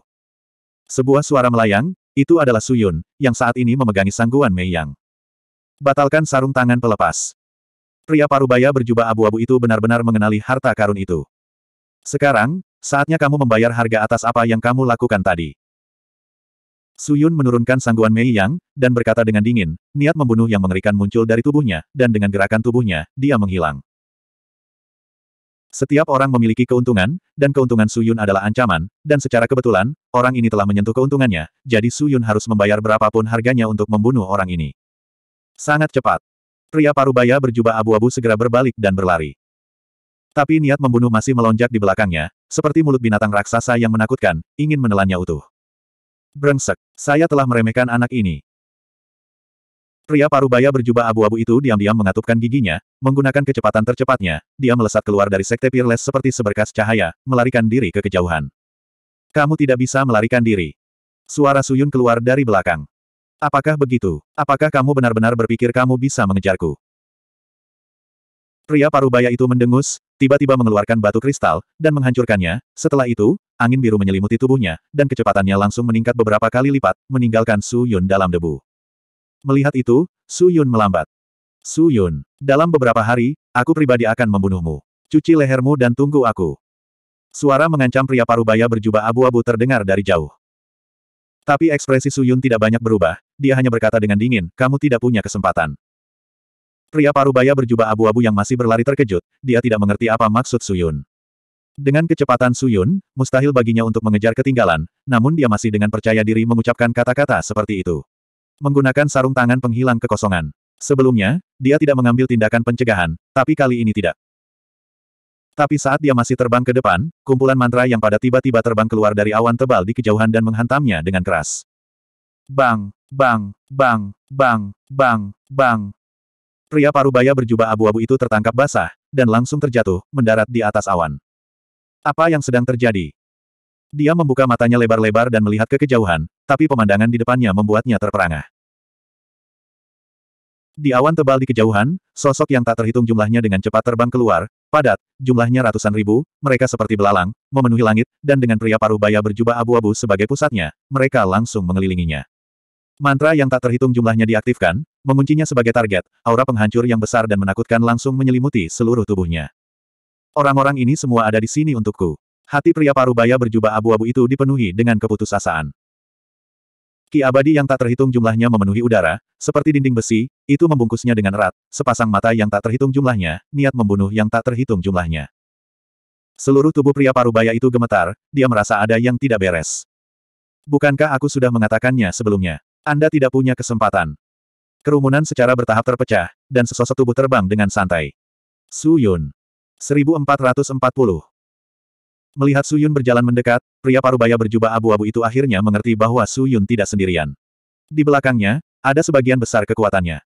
Sebuah suara melayang, itu adalah Suyun, yang saat ini memegangi sangguan Mei Yang. Batalkan sarung tangan pelepas. Pria parubaya berjubah abu-abu itu benar-benar mengenali harta karun itu. Sekarang, saatnya kamu membayar harga atas apa yang kamu lakukan tadi. Suyun menurunkan sangguan Mei Yang, dan berkata dengan dingin, niat membunuh yang mengerikan muncul dari tubuhnya, dan dengan gerakan tubuhnya, dia menghilang. Setiap orang memiliki keuntungan, dan keuntungan Suyun adalah ancaman, dan secara kebetulan, orang ini telah menyentuh keuntungannya, jadi Suyun harus membayar berapapun harganya untuk membunuh orang ini. Sangat cepat. Pria parubaya berjubah abu-abu segera berbalik dan berlari. Tapi niat membunuh masih melonjak di belakangnya, seperti mulut binatang raksasa yang menakutkan, ingin menelannya utuh. Brengsek, saya telah meremehkan anak ini. Pria parubaya berjubah abu-abu itu diam-diam mengatupkan giginya, menggunakan kecepatan tercepatnya, dia melesat keluar dari sekte Peerless seperti seberkas cahaya, melarikan diri ke kejauhan. Kamu tidak bisa melarikan diri. Suara Suyun keluar dari belakang. Apakah begitu? Apakah kamu benar-benar berpikir kamu bisa mengejarku? Pria parubaya itu mendengus, tiba-tiba mengeluarkan batu kristal, dan menghancurkannya. Setelah itu, angin biru menyelimuti tubuhnya, dan kecepatannya langsung meningkat beberapa kali lipat, meninggalkan Su Yun dalam debu. Melihat itu, Su Yun melambat. Su Yun, dalam beberapa hari, aku pribadi akan membunuhmu. Cuci lehermu dan tunggu aku. Suara mengancam pria parubaya berjubah abu-abu terdengar dari jauh. Tapi ekspresi Su Yun tidak banyak berubah, dia hanya berkata dengan dingin, kamu tidak punya kesempatan. Pria parubaya berjubah abu-abu yang masih berlari terkejut, dia tidak mengerti apa maksud Su Yun. Dengan kecepatan Su Yun, mustahil baginya untuk mengejar ketinggalan, namun dia masih dengan percaya diri mengucapkan kata-kata seperti itu. Menggunakan sarung tangan penghilang kekosongan. Sebelumnya, dia tidak mengambil tindakan pencegahan, tapi kali ini tidak. Tapi saat dia masih terbang ke depan, kumpulan mantra yang pada tiba-tiba terbang keluar dari awan tebal di kejauhan dan menghantamnya dengan keras. Bang, bang, bang, bang, bang, bang. Pria parubaya berjubah abu-abu itu tertangkap basah, dan langsung terjatuh, mendarat di atas awan. Apa yang sedang terjadi? Dia membuka matanya lebar-lebar dan melihat ke kejauhan, tapi pemandangan di depannya membuatnya terperangah. Di awan tebal di kejauhan, sosok yang tak terhitung jumlahnya dengan cepat terbang keluar, padat, jumlahnya ratusan ribu, mereka seperti belalang, memenuhi langit, dan dengan pria paruh baya berjubah abu-abu sebagai pusatnya, mereka langsung mengelilinginya. Mantra yang tak terhitung jumlahnya diaktifkan, menguncinya sebagai target, aura penghancur yang besar dan menakutkan langsung menyelimuti seluruh tubuhnya. Orang-orang ini semua ada di sini untukku. Hati pria parubaya berjubah abu-abu itu dipenuhi dengan keputusasaan. Ki abadi yang tak terhitung jumlahnya memenuhi udara, seperti dinding besi, itu membungkusnya dengan erat, sepasang mata yang tak terhitung jumlahnya, niat membunuh yang tak terhitung jumlahnya. Seluruh tubuh pria parubaya itu gemetar, dia merasa ada yang tidak beres. Bukankah aku sudah mengatakannya sebelumnya? Anda tidak punya kesempatan. Kerumunan secara bertahap terpecah, dan sesosok tubuh terbang dengan santai. Su Yun. 1440. Melihat Su Yun berjalan mendekat, pria parubaya berjubah abu-abu itu akhirnya mengerti bahwa Su Yun tidak sendirian. Di belakangnya, ada sebagian besar kekuatannya.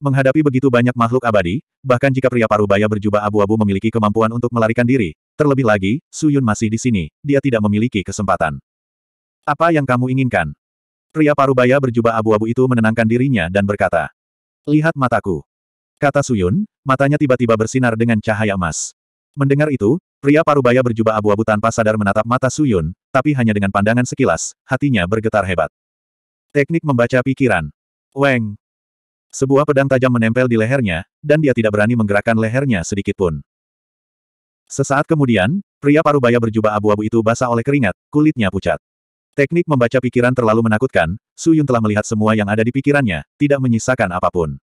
Menghadapi begitu banyak makhluk abadi, bahkan jika pria parubaya berjubah abu-abu memiliki kemampuan untuk melarikan diri, terlebih lagi, Su Yun masih di sini, dia tidak memiliki kesempatan. Apa yang kamu inginkan? Pria parubaya berjubah abu-abu itu menenangkan dirinya dan berkata, Lihat mataku. Kata Su Yun, matanya tiba-tiba bersinar dengan cahaya emas. Mendengar itu, Pria parubaya berjubah abu-abu tanpa sadar menatap mata Suyun, tapi hanya dengan pandangan sekilas, hatinya bergetar hebat. Teknik membaca pikiran. Weng. Sebuah pedang tajam menempel di lehernya, dan dia tidak berani menggerakkan lehernya sedikit pun. Sesaat kemudian, pria parubaya berjubah abu-abu itu basah oleh keringat, kulitnya pucat. Teknik membaca pikiran terlalu menakutkan, Suyun telah melihat semua yang ada di pikirannya, tidak menyisakan apapun.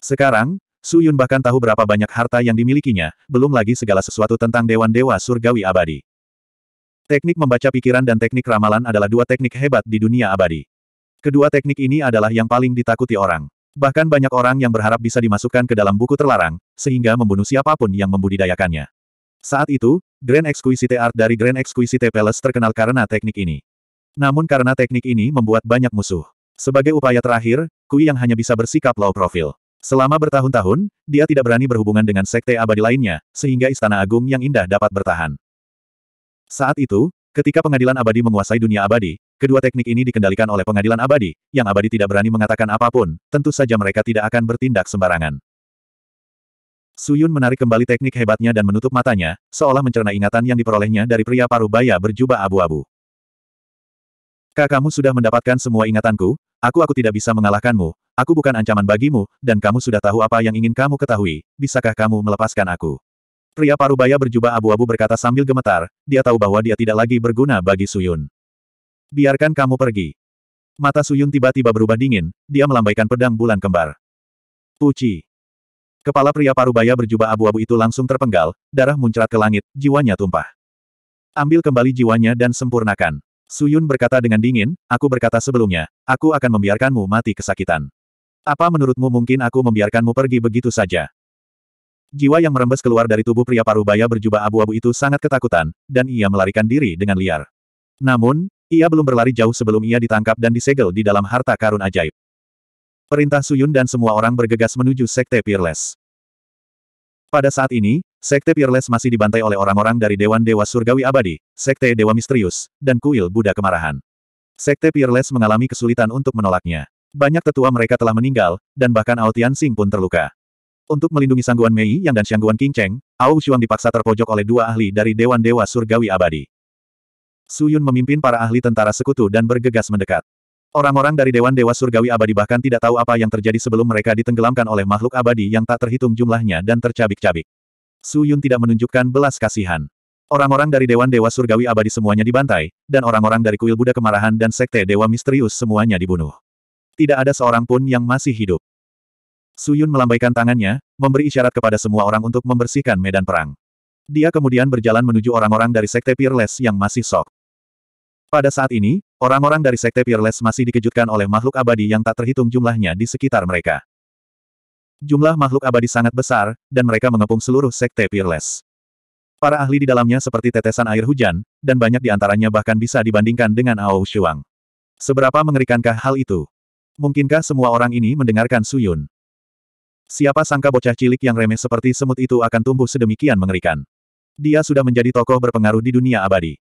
Sekarang, Su Yun bahkan tahu berapa banyak harta yang dimilikinya, belum lagi segala sesuatu tentang dewan-dewa surgawi abadi. Teknik membaca pikiran dan teknik ramalan adalah dua teknik hebat di dunia abadi. Kedua teknik ini adalah yang paling ditakuti orang. Bahkan banyak orang yang berharap bisa dimasukkan ke dalam buku terlarang, sehingga membunuh siapapun yang membudidayakannya. Saat itu, Grand Exquisite Art dari Grand Exquisite Palace terkenal karena teknik ini. Namun karena teknik ini membuat banyak musuh. Sebagai upaya terakhir, Kui yang hanya bisa bersikap low profile. Selama bertahun-tahun, dia tidak berani berhubungan dengan sekte abadi lainnya, sehingga istana agung yang indah dapat bertahan. Saat itu, ketika pengadilan abadi menguasai dunia abadi, kedua teknik ini dikendalikan oleh pengadilan abadi, yang abadi tidak berani mengatakan apapun, tentu saja mereka tidak akan bertindak sembarangan. Suyun menarik kembali teknik hebatnya dan menutup matanya, seolah mencerna ingatan yang diperolehnya dari pria paruh baya berjubah abu-abu. Kakakmu sudah mendapatkan semua ingatanku, Aku aku tidak bisa mengalahkanmu, aku bukan ancaman bagimu, dan kamu sudah tahu apa yang ingin kamu ketahui, bisakah kamu melepaskan aku? Pria parubaya berjubah abu-abu berkata sambil gemetar, dia tahu bahwa dia tidak lagi berguna bagi Suyun. Biarkan kamu pergi. Mata Suyun tiba-tiba berubah dingin, dia melambaikan pedang bulan kembar. Puci. Kepala pria parubaya berjubah abu-abu itu langsung terpenggal, darah muncrat ke langit, jiwanya tumpah. Ambil kembali jiwanya dan sempurnakan. Suyun berkata dengan dingin, aku berkata sebelumnya, aku akan membiarkanmu mati kesakitan. Apa menurutmu mungkin aku membiarkanmu pergi begitu saja? Jiwa yang merembes keluar dari tubuh pria parubaya berjubah abu-abu itu sangat ketakutan, dan ia melarikan diri dengan liar. Namun, ia belum berlari jauh sebelum ia ditangkap dan disegel di dalam harta karun ajaib. Perintah Suyun dan semua orang bergegas menuju Sekte Peerless. Pada saat ini, Sekte Peerless masih dibantai oleh orang-orang dari Dewan Dewa Surgawi Abadi, Sekte Dewa Misterius, dan Kuil Buddha Kemarahan. Sekte Peerless mengalami kesulitan untuk menolaknya. Banyak tetua mereka telah meninggal, dan bahkan Ao Xing pun terluka. Untuk melindungi Sangguan Mei Yang dan Sangguan King Cheng, Ao Xuang dipaksa terpojok oleh dua ahli dari Dewan Dewa Surgawi Abadi. Suyun memimpin para ahli tentara sekutu dan bergegas mendekat. Orang-orang dari Dewan Dewa Surgawi Abadi bahkan tidak tahu apa yang terjadi sebelum mereka ditenggelamkan oleh makhluk abadi yang tak terhitung jumlahnya dan tercabik-cabik. Su Yun tidak menunjukkan belas kasihan. Orang-orang dari Dewan Dewa Surgawi Abadi semuanya dibantai, dan orang-orang dari Kuil Buddha Kemarahan dan Sekte Dewa Misterius semuanya dibunuh. Tidak ada seorang pun yang masih hidup. Su Yun melambaikan tangannya, memberi isyarat kepada semua orang untuk membersihkan medan perang. Dia kemudian berjalan menuju orang-orang dari Sekte Peerless yang masih sok. Pada saat ini, Orang-orang dari Sekte Peerless masih dikejutkan oleh makhluk abadi yang tak terhitung jumlahnya di sekitar mereka. Jumlah makhluk abadi sangat besar, dan mereka mengepung seluruh Sekte Peerless. Para ahli di dalamnya seperti tetesan air hujan, dan banyak di antaranya bahkan bisa dibandingkan dengan Ao Shuang. Seberapa mengerikankah hal itu? Mungkinkah semua orang ini mendengarkan Suyun? Siapa sangka bocah cilik yang remeh seperti semut itu akan tumbuh sedemikian mengerikan? Dia sudah menjadi tokoh berpengaruh di dunia abadi.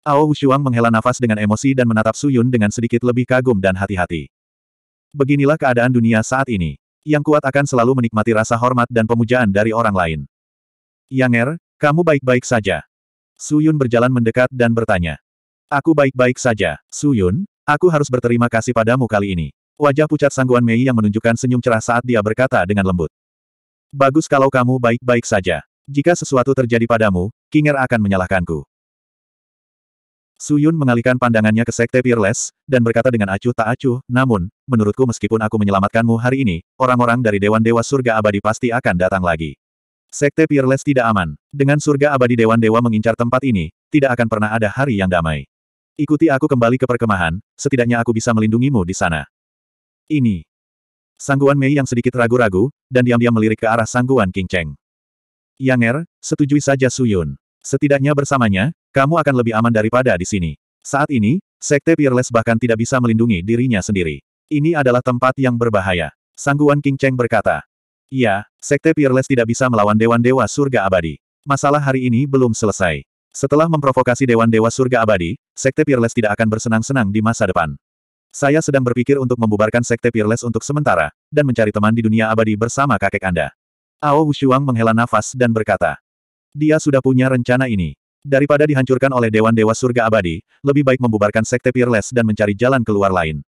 Ao Wushuang menghela nafas dengan emosi dan menatap Suyun dengan sedikit lebih kagum dan hati-hati. Beginilah keadaan dunia saat ini. Yang kuat akan selalu menikmati rasa hormat dan pemujaan dari orang lain. Yang Er, kamu baik-baik saja. Suyun berjalan mendekat dan bertanya. Aku baik-baik saja, Suyun, aku harus berterima kasih padamu kali ini. Wajah pucat sangguan Mei yang menunjukkan senyum cerah saat dia berkata dengan lembut. Bagus kalau kamu baik-baik saja. Jika sesuatu terjadi padamu, Kinger akan menyalahkanku. Suyun mengalihkan pandangannya ke Sekte Peerless, dan berkata dengan acuh tak acuh, namun, menurutku meskipun aku menyelamatkanmu hari ini, orang-orang dari Dewan Dewa Surga Abadi pasti akan datang lagi. Sekte Peerless tidak aman. Dengan Surga Abadi Dewan Dewa mengincar tempat ini, tidak akan pernah ada hari yang damai. Ikuti aku kembali ke perkemahan, setidaknya aku bisa melindungimu di sana. Ini. Sangguan Mei yang sedikit ragu-ragu, dan diam-diam melirik ke arah Sangguan King Cheng. Yang Er, setujui saja Suyun. Setidaknya bersamanya, kamu akan lebih aman daripada di sini. Saat ini, Sekte Peerless bahkan tidak bisa melindungi dirinya sendiri. Ini adalah tempat yang berbahaya. Sangguan King Cheng berkata. "Ya, Sekte Peerless tidak bisa melawan Dewan Dewa Surga Abadi. Masalah hari ini belum selesai. Setelah memprovokasi Dewan Dewa Surga Abadi, Sekte Peerless tidak akan bersenang-senang di masa depan. Saya sedang berpikir untuk membubarkan Sekte Peerless untuk sementara, dan mencari teman di dunia abadi bersama kakek Anda. Ao Wushuang menghela nafas dan berkata. Dia sudah punya rencana ini. Daripada dihancurkan oleh Dewan Dewa Surga Abadi, lebih baik membubarkan Sekte Peerless dan mencari jalan keluar lain.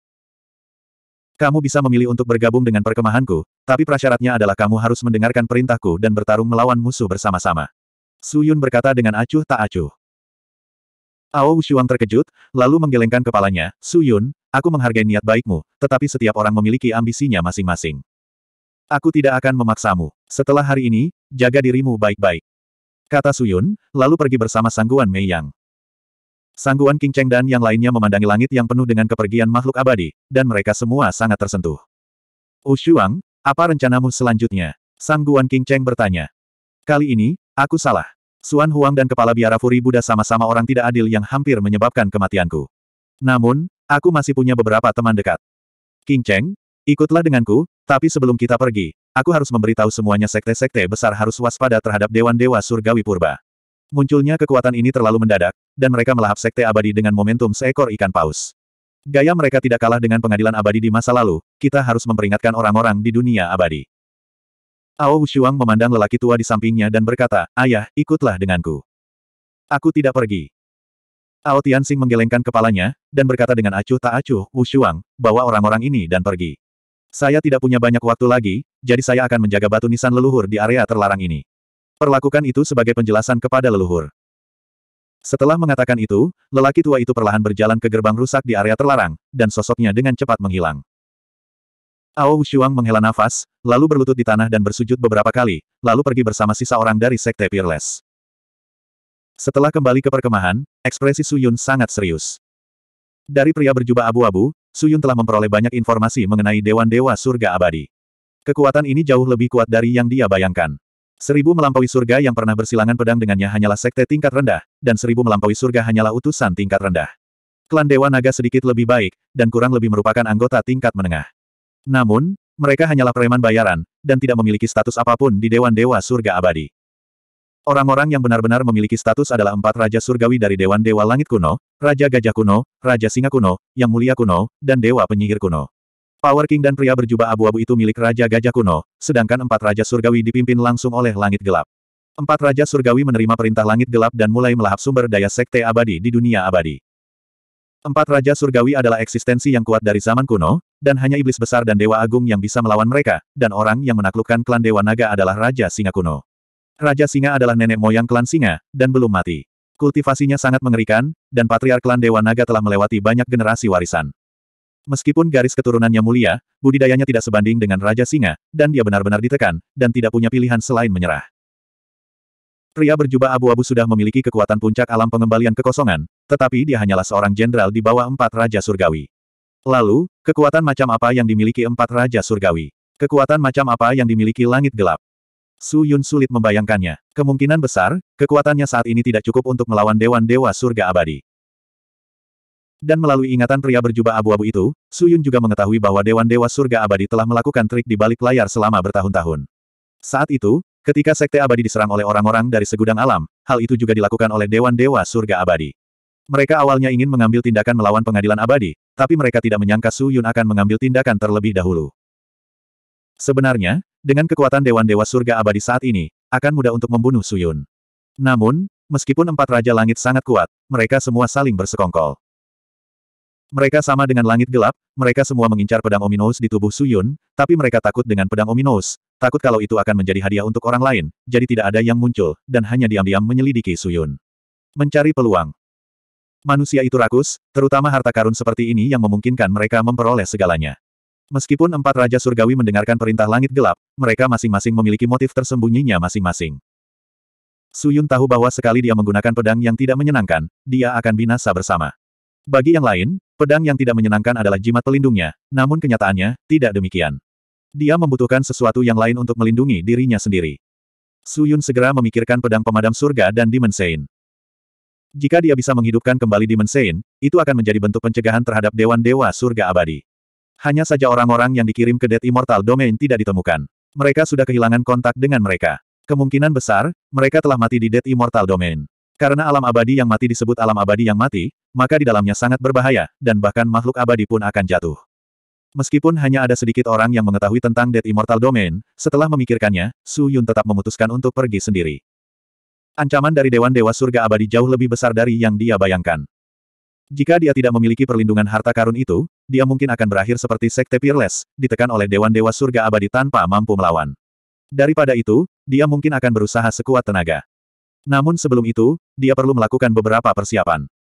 Kamu bisa memilih untuk bergabung dengan perkemahanku, tapi prasyaratnya adalah kamu harus mendengarkan perintahku dan bertarung melawan musuh bersama-sama. Su Yun berkata dengan acuh tak acuh. Ao Wushuang terkejut, lalu menggelengkan kepalanya, Su Yun, aku menghargai niat baikmu, tetapi setiap orang memiliki ambisinya masing-masing. Aku tidak akan memaksamu. Setelah hari ini, jaga dirimu baik-baik kata Suyun, lalu pergi bersama sangguan Mei Yang. Sangguan King Cheng dan yang lainnya memandangi langit yang penuh dengan kepergian makhluk abadi, dan mereka semua sangat tersentuh. Ushuang, apa rencanamu selanjutnya? Sangguan King Cheng bertanya. Kali ini, aku salah. Suan Huang dan kepala biara Furi Buddha sama-sama orang tidak adil yang hampir menyebabkan kematianku. Namun, aku masih punya beberapa teman dekat. King Cheng, ikutlah denganku, tapi sebelum kita pergi, Aku harus memberitahu semuanya sekte-sekte besar harus waspada terhadap dewan-dewa surgawi purba. Munculnya kekuatan ini terlalu mendadak, dan mereka melahap sekte abadi dengan momentum seekor ikan paus. Gaya mereka tidak kalah dengan pengadilan abadi di masa lalu, kita harus memperingatkan orang-orang di dunia abadi. Ao Wushuang memandang lelaki tua di sampingnya dan berkata, Ayah, ikutlah denganku. Aku tidak pergi. Ao Tianxing menggelengkan kepalanya, dan berkata dengan acuh tak acuh, Wushuang, bawa orang-orang ini dan pergi. Saya tidak punya banyak waktu lagi, jadi saya akan menjaga batu nisan leluhur di area terlarang ini. Perlakukan itu sebagai penjelasan kepada leluhur. Setelah mengatakan itu, lelaki tua itu perlahan berjalan ke gerbang rusak di area terlarang, dan sosoknya dengan cepat menghilang. Ao Wushuang menghela nafas, lalu berlutut di tanah dan bersujud beberapa kali, lalu pergi bersama sisa orang dari Sekte Peerless. Setelah kembali ke perkemahan, ekspresi Su Yun sangat serius. Dari pria berjubah abu-abu, Suyun telah memperoleh banyak informasi mengenai Dewan-Dewa Surga Abadi. Kekuatan ini jauh lebih kuat dari yang dia bayangkan. Seribu melampaui surga yang pernah bersilangan pedang dengannya hanyalah sekte tingkat rendah, dan seribu melampaui surga hanyalah utusan tingkat rendah. Klan Dewa Naga sedikit lebih baik, dan kurang lebih merupakan anggota tingkat menengah. Namun, mereka hanyalah preman bayaran, dan tidak memiliki status apapun di Dewan Dewa Surga Abadi. Orang-orang yang benar-benar memiliki status adalah empat Raja Surgawi dari Dewan Dewa Langit Kuno, Raja Gajah Kuno, Raja Singa Kuno, Yang Mulia Kuno, dan Dewa Penyihir Kuno. Power King dan pria berjubah abu-abu itu milik Raja Gajah Kuno, sedangkan empat Raja Surgawi dipimpin langsung oleh Langit Gelap. Empat Raja Surgawi menerima perintah Langit Gelap dan mulai melahap sumber daya Sekte Abadi di dunia abadi. Empat Raja Surgawi adalah eksistensi yang kuat dari zaman kuno, dan hanya iblis besar dan dewa agung yang bisa melawan mereka, dan orang yang menaklukkan klan Dewa Naga adalah Raja Singa Kuno. Raja Singa adalah nenek moyang klan Singa, dan belum mati. Kultivasinya sangat mengerikan, dan patriark klan Dewa Naga telah melewati banyak generasi warisan. Meskipun garis keturunannya mulia, budidayanya tidak sebanding dengan Raja Singa, dan dia benar-benar ditekan, dan tidak punya pilihan selain menyerah. Pria berjubah abu-abu sudah memiliki kekuatan puncak alam pengembalian kekosongan, tetapi dia hanyalah seorang jenderal di bawah empat Raja Surgawi. Lalu, kekuatan macam apa yang dimiliki empat Raja Surgawi? Kekuatan macam apa yang dimiliki Langit Gelap? Su Yun sulit membayangkannya. Kemungkinan besar, kekuatannya saat ini tidak cukup untuk melawan Dewan-Dewa Surga Abadi. Dan melalui ingatan pria berjubah abu-abu itu, Su Yun juga mengetahui bahwa Dewan-Dewa Surga Abadi telah melakukan trik di balik layar selama bertahun-tahun. Saat itu, ketika Sekte Abadi diserang oleh orang-orang dari segudang alam, hal itu juga dilakukan oleh Dewan-Dewa Surga Abadi. Mereka awalnya ingin mengambil tindakan melawan pengadilan abadi, tapi mereka tidak menyangka Su Yun akan mengambil tindakan terlebih dahulu. Sebenarnya, dengan kekuatan Dewan-Dewa Surga Abadi saat ini, akan mudah untuk membunuh Suyun. Namun, meskipun empat Raja Langit sangat kuat, mereka semua saling bersekongkol. Mereka sama dengan langit gelap, mereka semua mengincar pedang Ominous di tubuh Suyun, tapi mereka takut dengan pedang Ominous, takut kalau itu akan menjadi hadiah untuk orang lain, jadi tidak ada yang muncul, dan hanya diam-diam menyelidiki Suyun. Mencari peluang. Manusia itu rakus, terutama harta karun seperti ini yang memungkinkan mereka memperoleh segalanya. Meskipun empat Raja Surgawi mendengarkan perintah langit gelap, mereka masing-masing memiliki motif tersembunyinya masing-masing. Suyun tahu bahwa sekali dia menggunakan pedang yang tidak menyenangkan, dia akan binasa bersama. Bagi yang lain, pedang yang tidak menyenangkan adalah jimat pelindungnya, namun kenyataannya, tidak demikian. Dia membutuhkan sesuatu yang lain untuk melindungi dirinya sendiri. Suyun segera memikirkan pedang pemadam surga dan Dimensain. Jika dia bisa menghidupkan kembali Dimensain, itu akan menjadi bentuk pencegahan terhadap Dewan Dewa Surga Abadi. Hanya saja orang-orang yang dikirim ke Dead Immortal Domain tidak ditemukan. Mereka sudah kehilangan kontak dengan mereka. Kemungkinan besar, mereka telah mati di Dead Immortal Domain. Karena alam abadi yang mati disebut alam abadi yang mati, maka di dalamnya sangat berbahaya, dan bahkan makhluk abadi pun akan jatuh. Meskipun hanya ada sedikit orang yang mengetahui tentang Dead Immortal Domain, setelah memikirkannya, Su Yun tetap memutuskan untuk pergi sendiri. Ancaman dari Dewan Dewa Surga Abadi jauh lebih besar dari yang dia bayangkan. Jika dia tidak memiliki perlindungan harta karun itu, dia mungkin akan berakhir seperti sekte Peerless, ditekan oleh dewan-dewa surga abadi tanpa mampu melawan. Daripada itu, dia mungkin akan berusaha sekuat tenaga. Namun sebelum itu, dia perlu melakukan beberapa persiapan.